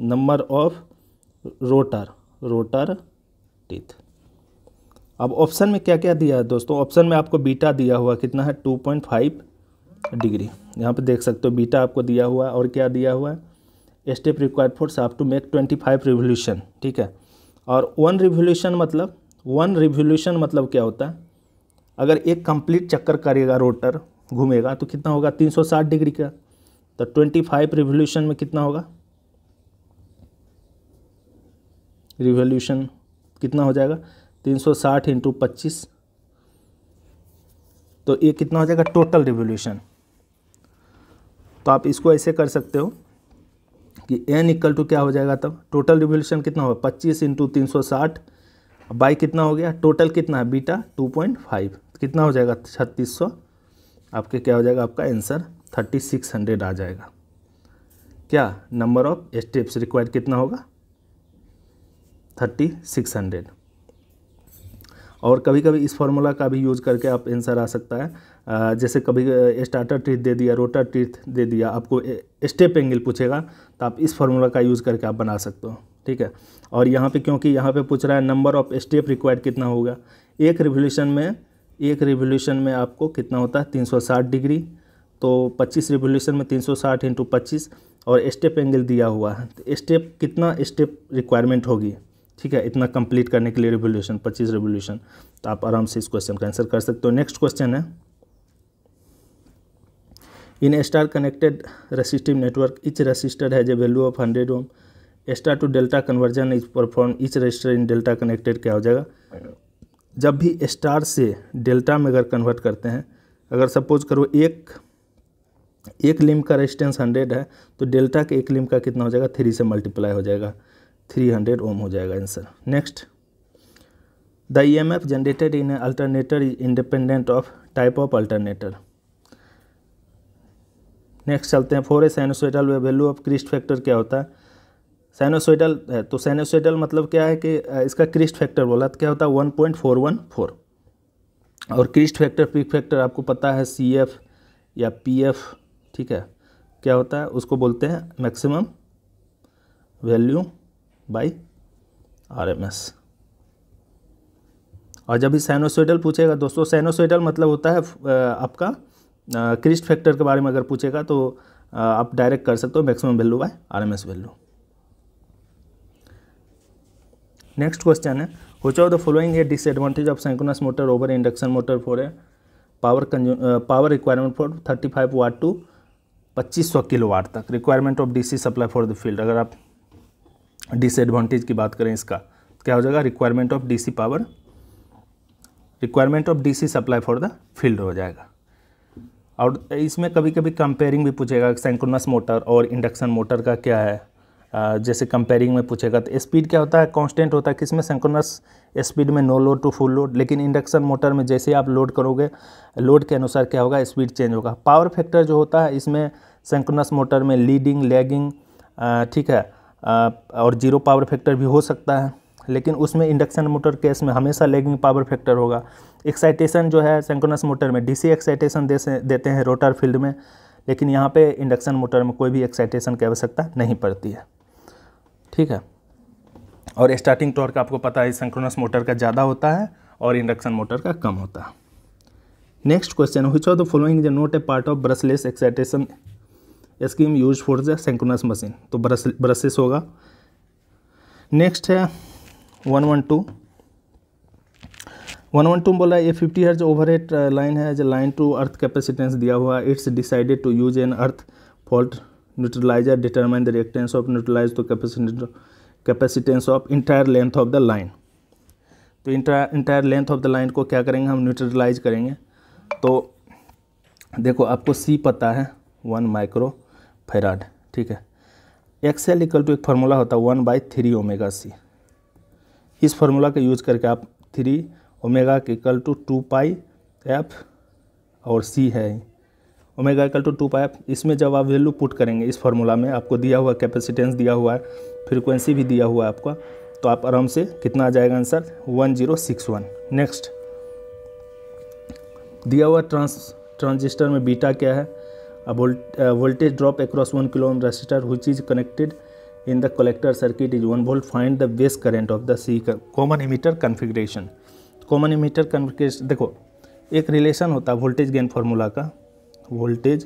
number of rotor rotor teeth अब ऑप्शन में क्या क्या दिया है दोस्तों ऑप्शन में आपको बीटा दिया हुआ कितना है टू पॉइंट फाइव डिग्री यहाँ पर देख सकते हो बीटा आपको दिया हुआ है और क्या दिया हुआ है step required for shaft to make twenty five revolution ठीक है और वन रिवोल्यूशन मतलब वन रिवोल्यूशन मतलब क्या होता है अगर एक कंप्लीट चक्कर करेगा रोटर घूमेगा तो कितना होगा तीन सौ साठ डिग्री का तो ट्वेंटी फाइव रिवोल्यूशन में कितना होगा रिवोल्यूशन कितना हो जाएगा 360 सौ साठ इंटू पच्चीस तो ये कितना हो जाएगा टोटल रिवोल्यूशन तो आप इसको ऐसे कर सकते हो कि एन इक्वल टू क्या हो जाएगा तब टोटल रिवोल्यूशन कितना होगा पच्चीस इंटू तीन सौ साठ बाई कितना हो गया टोटल कितना है बीटा टू पॉइंट फाइव कितना हो जाएगा छत्तीस सौ आपके क्या हो जाएगा आपका आंसर थर्टी सिक्स हंड्रेड आ जाएगा क्या नंबर ऑफ स्टेप्स रिक्वायर्ड कितना होगा थर्टी सिक्स हंड्रेड और कभी कभी इस फॉर्मूला का भी यूज करके आप आंसर आ सकता है जैसे कभी स्टार्टर ट्रीथ दे दिया रोटर ट्रीथ दे दिया आपको स्टेप एंगल पूछेगा तो आप इस फार्मूला का यूज़ करके आप बना सकते हो ठीक है और यहाँ पे क्योंकि यहाँ पे पूछ रहा है नंबर ऑफ स्टेप रिक्वायर्ड कितना होगा एक रिवोल्यूशन में एक रिवोल्यूशन में आपको कितना होता है 360 डिग्री तो 25 रिवोल्यूशन में 360 सौ साठ और स्टेप एंगल दिया हुआ है तो स्टेप कितना स्टेप रिक्वायरमेंट होगी ठीक है इतना कंप्लीट करने के लिए रिवोल्यूशन पच्चीस रिवोल्यूशन तो आप आराम से इस क्वेश्चन का आंसर कर सकते हो नेक्स्ट क्वेश्चन है in star connected resistive network each resistor has a value of hundred ohm star to delta conversion is perform each register in delta connected क्या हो जाएगा जब भी स्टार से डेल्टा में अगर कन्वर्ट करते हैं अगर सपोज करो एक एक लिम का रेजिस्टेंस हंड्रेड है तो डेल्टा के एक लिम का कितना हो जाएगा थ्री से मल्टीप्लाई हो जाएगा थ्री हंड्रेड ओम हो जाएगा answer next the E M F generated in alternator is independent of type of alternator next चलते हैं for a sinusoidal value of crest factor क्या होता है साइनोसोइडल है eh, तो साइनोसोइडल मतलब क्या है कि eh, इसका क्रिस्ट फैक्टर बोला तो क्या होता है one point four one four और क्रिस्ट फैक्टर पिक फैक्टर आपको पता है सी एफ या पी एफ ठीक है क्या होता है उसको बोलते हैं maximum value by R M S और जब भी सैनोसोइडल पूछेगा दोस्तों सैनोसोइडल मतलब होता है आपका क्रिस्ट फैक्टर के बारे में अगर पूछेगा तो आप डायरेक्ट कर सकते हो maximum value by R M S value next question है which the following a disadvantage of synchronous motor over induction motor for a power consume power requirement for thirty five watt to पच्चीस सौ kilo watt तक requirement of DC supply for the field अगर आप disadvantage की बात करें इसका तो क्या हो जाएगा requirement of DC power requirement of DC supply for the field हो जाएगा और इसमें कभी कभी कंपेयरिंग भी पूछेगा सैंक्रोनस मोटर और इंडक्शन मोटर का क्या है जैसे कंपेयरिंग में पूछेगा तो स्पीड क्या होता है कांस्टेंट होता है किसमें सेंक्रोनस स्पीड में no load to full load लेकिन इंडक्शन मोटर में जैसे आप लोड करोगे लोड के अनुसार क्या होगा स्पीड चेंज होगा पावर फैक्टर जो होता है इसमें सेंक्रोनस मोटर में लीडिंग लैगिंग ठीक है और जीरो पावर फैक्टर भी हो सकता है लेकिन उसमें इंडक्शन मोटर केस में हमेशा लेगिंग पावर फैक्टर होगा एक्साइटेशन जो है सेंक्रोनस मोटर में डीसी एक्साइटेशन दे देते हैं रोटर फील्ड में लेकिन यहाँ पे इंडक्शन मोटर में कोई भी एक्साइटेशन की आवश्यकता नहीं पड़ती है ठीक है और स्टार्टिंग टॉर्क आपको पता है सेंक्रोनस मोटर का ज़्यादा होता है और इंडक्शन मोटर का कम होता है next question which of the following not a part of brushless excitation scheme use for the synchronous machine तो ब्रश ब्रशेस होगा नेक्स्ट है one one two one one two बोला ये फिफ्टी हर्ज ओवर हेड लाइन है जो line to earth capacitance दिया हुआ it's decided to use an earth fault neutralizer determine the reactance of neutralize तो capacitance of entire length of the line तो entire length of the line को क्या करेंगे हम न्यूट्रलाइज करेंगे तो देखो आपको सी पता है वन माइक्रो फेराड ठीक है एक्स एल इक्वल टू एक फार्मूला होता है one by three omega C इस फार्मूला का यूज करके आप थ्री ओमेगा के equal to two pi F और सी है omega equal to two pi F इसमें जब आप वैल्यू पुट करेंगे इस फार्मूला में आपको दिया हुआ कैपेसिटेंस दिया हुआ है फ्रिक्वेंसी भी दिया हुआ है आपका तो आप आराम से कितना आ जाएगा answer one zero six one next दिया हुआ ट्रांस ट्रांजिस्टर में बीटा क्या है a volt, uh, voltage drop across 1 kilo ohm resistor which is connected in the collector circuit is 1 volt find the base current of the C common emitter configuration common emitter configuration देखो एक relation होता है voltage gain formula का voltage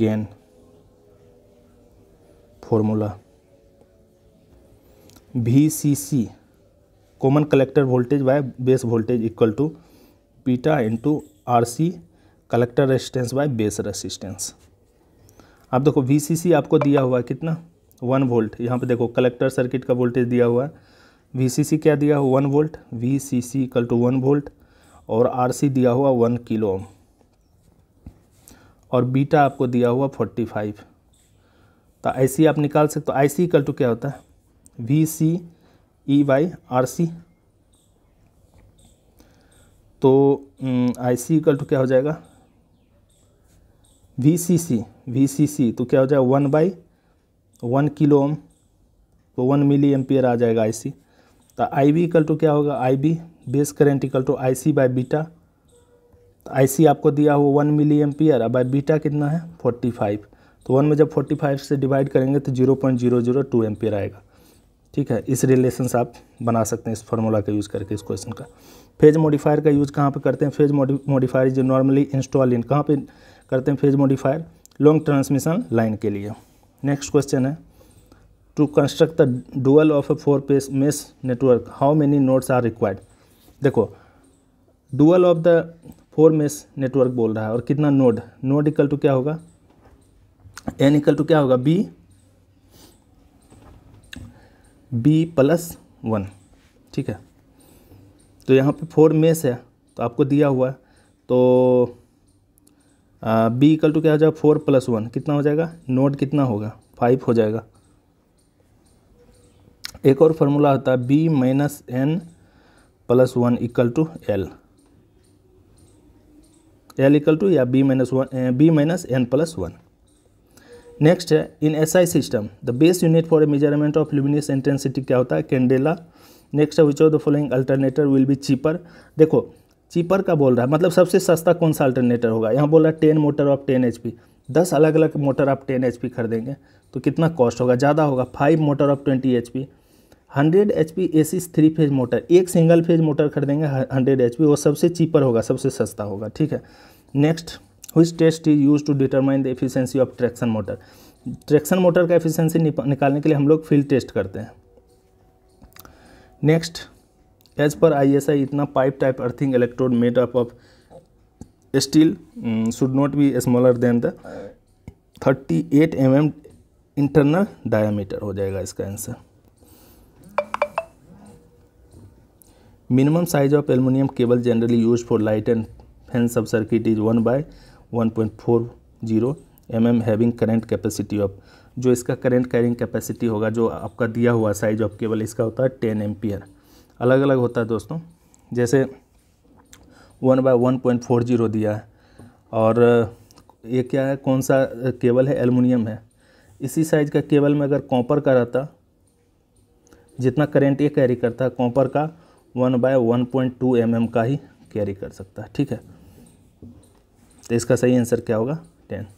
gain formula V C C common collector voltage by base voltage equal to beta into R C collector resistance by base resistance आप देखो we आपको दिया हुआ है कितना वन वोल्ट यहाँ पे देखो कलेक्टर सर्किट का वोल्टेज दिया हुआ है वी क्या दिया हुआ one volt V C C equal to one volt और आर सी दिया हुआ वन किलो ओम और बीटा आपको दिया हुआ फोर्टी फाइव तो आई सी आप निकाल सकते हो आई सी इक्वल टू क्या होता है V C E by R C तो आई सी इक्वल टू क्या हो जाएगा we C C we C सी तो क्या हो जाएगा one by one kilo ohm तो वन मिली एम्पियर आ जाएगा आई सी तो आई वी इक्वल टू क्या होगा I B base current equal to I C by beta तो आई सी आपको दिया हुआ वन मिली एम्पियर अब बाई बीटा कितना है फोर्टी फाइव तो वन में जब फोर्टी फाइव से डिवाइड करेंगे तो zero point zero zero two ampere आएगा ठीक है इस रिलेशन से आप बना सकते हैं इस फॉर्मूला का यूज़ करके इस क्वेश्चन का फेज मॉडिफायर का यूज़ कहाँ पर करते हैं फेज मॉडिफायर जो नॉर्मली इंस्टॉल इन कहाँ पर करते हैं phase modifier long transmission line के लिए नेक्स्ट क्वेश्चन है to construct the dual of a four pace mesh network how many nodes are required देखो dual of the four mesh network बोल रहा है और कितना नोड नोड इक्वल टू क्या होगा एन इक्वल टू क्या होगा बी बी प्लस वन ठीक है तो यहाँ पे फोर मेस है तो आपको दिया हुआ है तो बी इक्वल टू क्या हो जाएगा फोर प्लस वन कितना हो जाएगा नोट कितना होगा फाइव हो जाएगा एक और फार्मूला होता है B minus N plus one equal to L L equal to या B minus one B minus N plus one next है in SI system the base unit for a measurement of luminous intensity क्या होता है candela next है which of the following alternator will be cheaper देखो cheaper का बोल रहा है मतलब सबसे सस्ता कौन सा अल्टरनेटर होगा यहाँ बोल रहा है ten motor of ten H P दस अलग अलग मोटर आप टेन एच पी खरीदेंगे तो कितना कॉस्ट होगा ज़्यादा होगा five motor of twenty H P hundred H P A C three phase motor एक सिंगल फेज मोटर खरीदेंगे हंड्रेड एच पी वो सबसे चीपर होगा सबसे सस्ता होगा ठीक है नेक्स्ट हुई test is use to determine the efficiency of traction motor traction motor का एफिशिएंसी निकालने के लिए हम लोग फील्ड टेस्ट करते हैं नेक्स्ट एज पर आईएसआई इतना pipe type earthing electrode made up of steel should not be smaller than the 38 eight mm internal diameter mm हो जाएगा इसका answer minimum size of aluminium cable generally use for light and fan sub circuit is one by one point four zero M M having current capacity of जो इसका current carrying capacity होगा जो आपका दिया हुआ साइज ऑफ केबल इसका होता है टेन एम्पियर अलग अलग होता है दोस्तों जैसे one by one point four zero दिया है और ये क्या है कौन सा केबल है एलमिनियम है इसी साइज़ का केबल में अगर कॉपर का रहता जितना करेंट ये कैरी करता है कॉपर का one by one point two M का ही कैरी कर सकता है ठीक है तो इसका सही आंसर क्या होगा टेन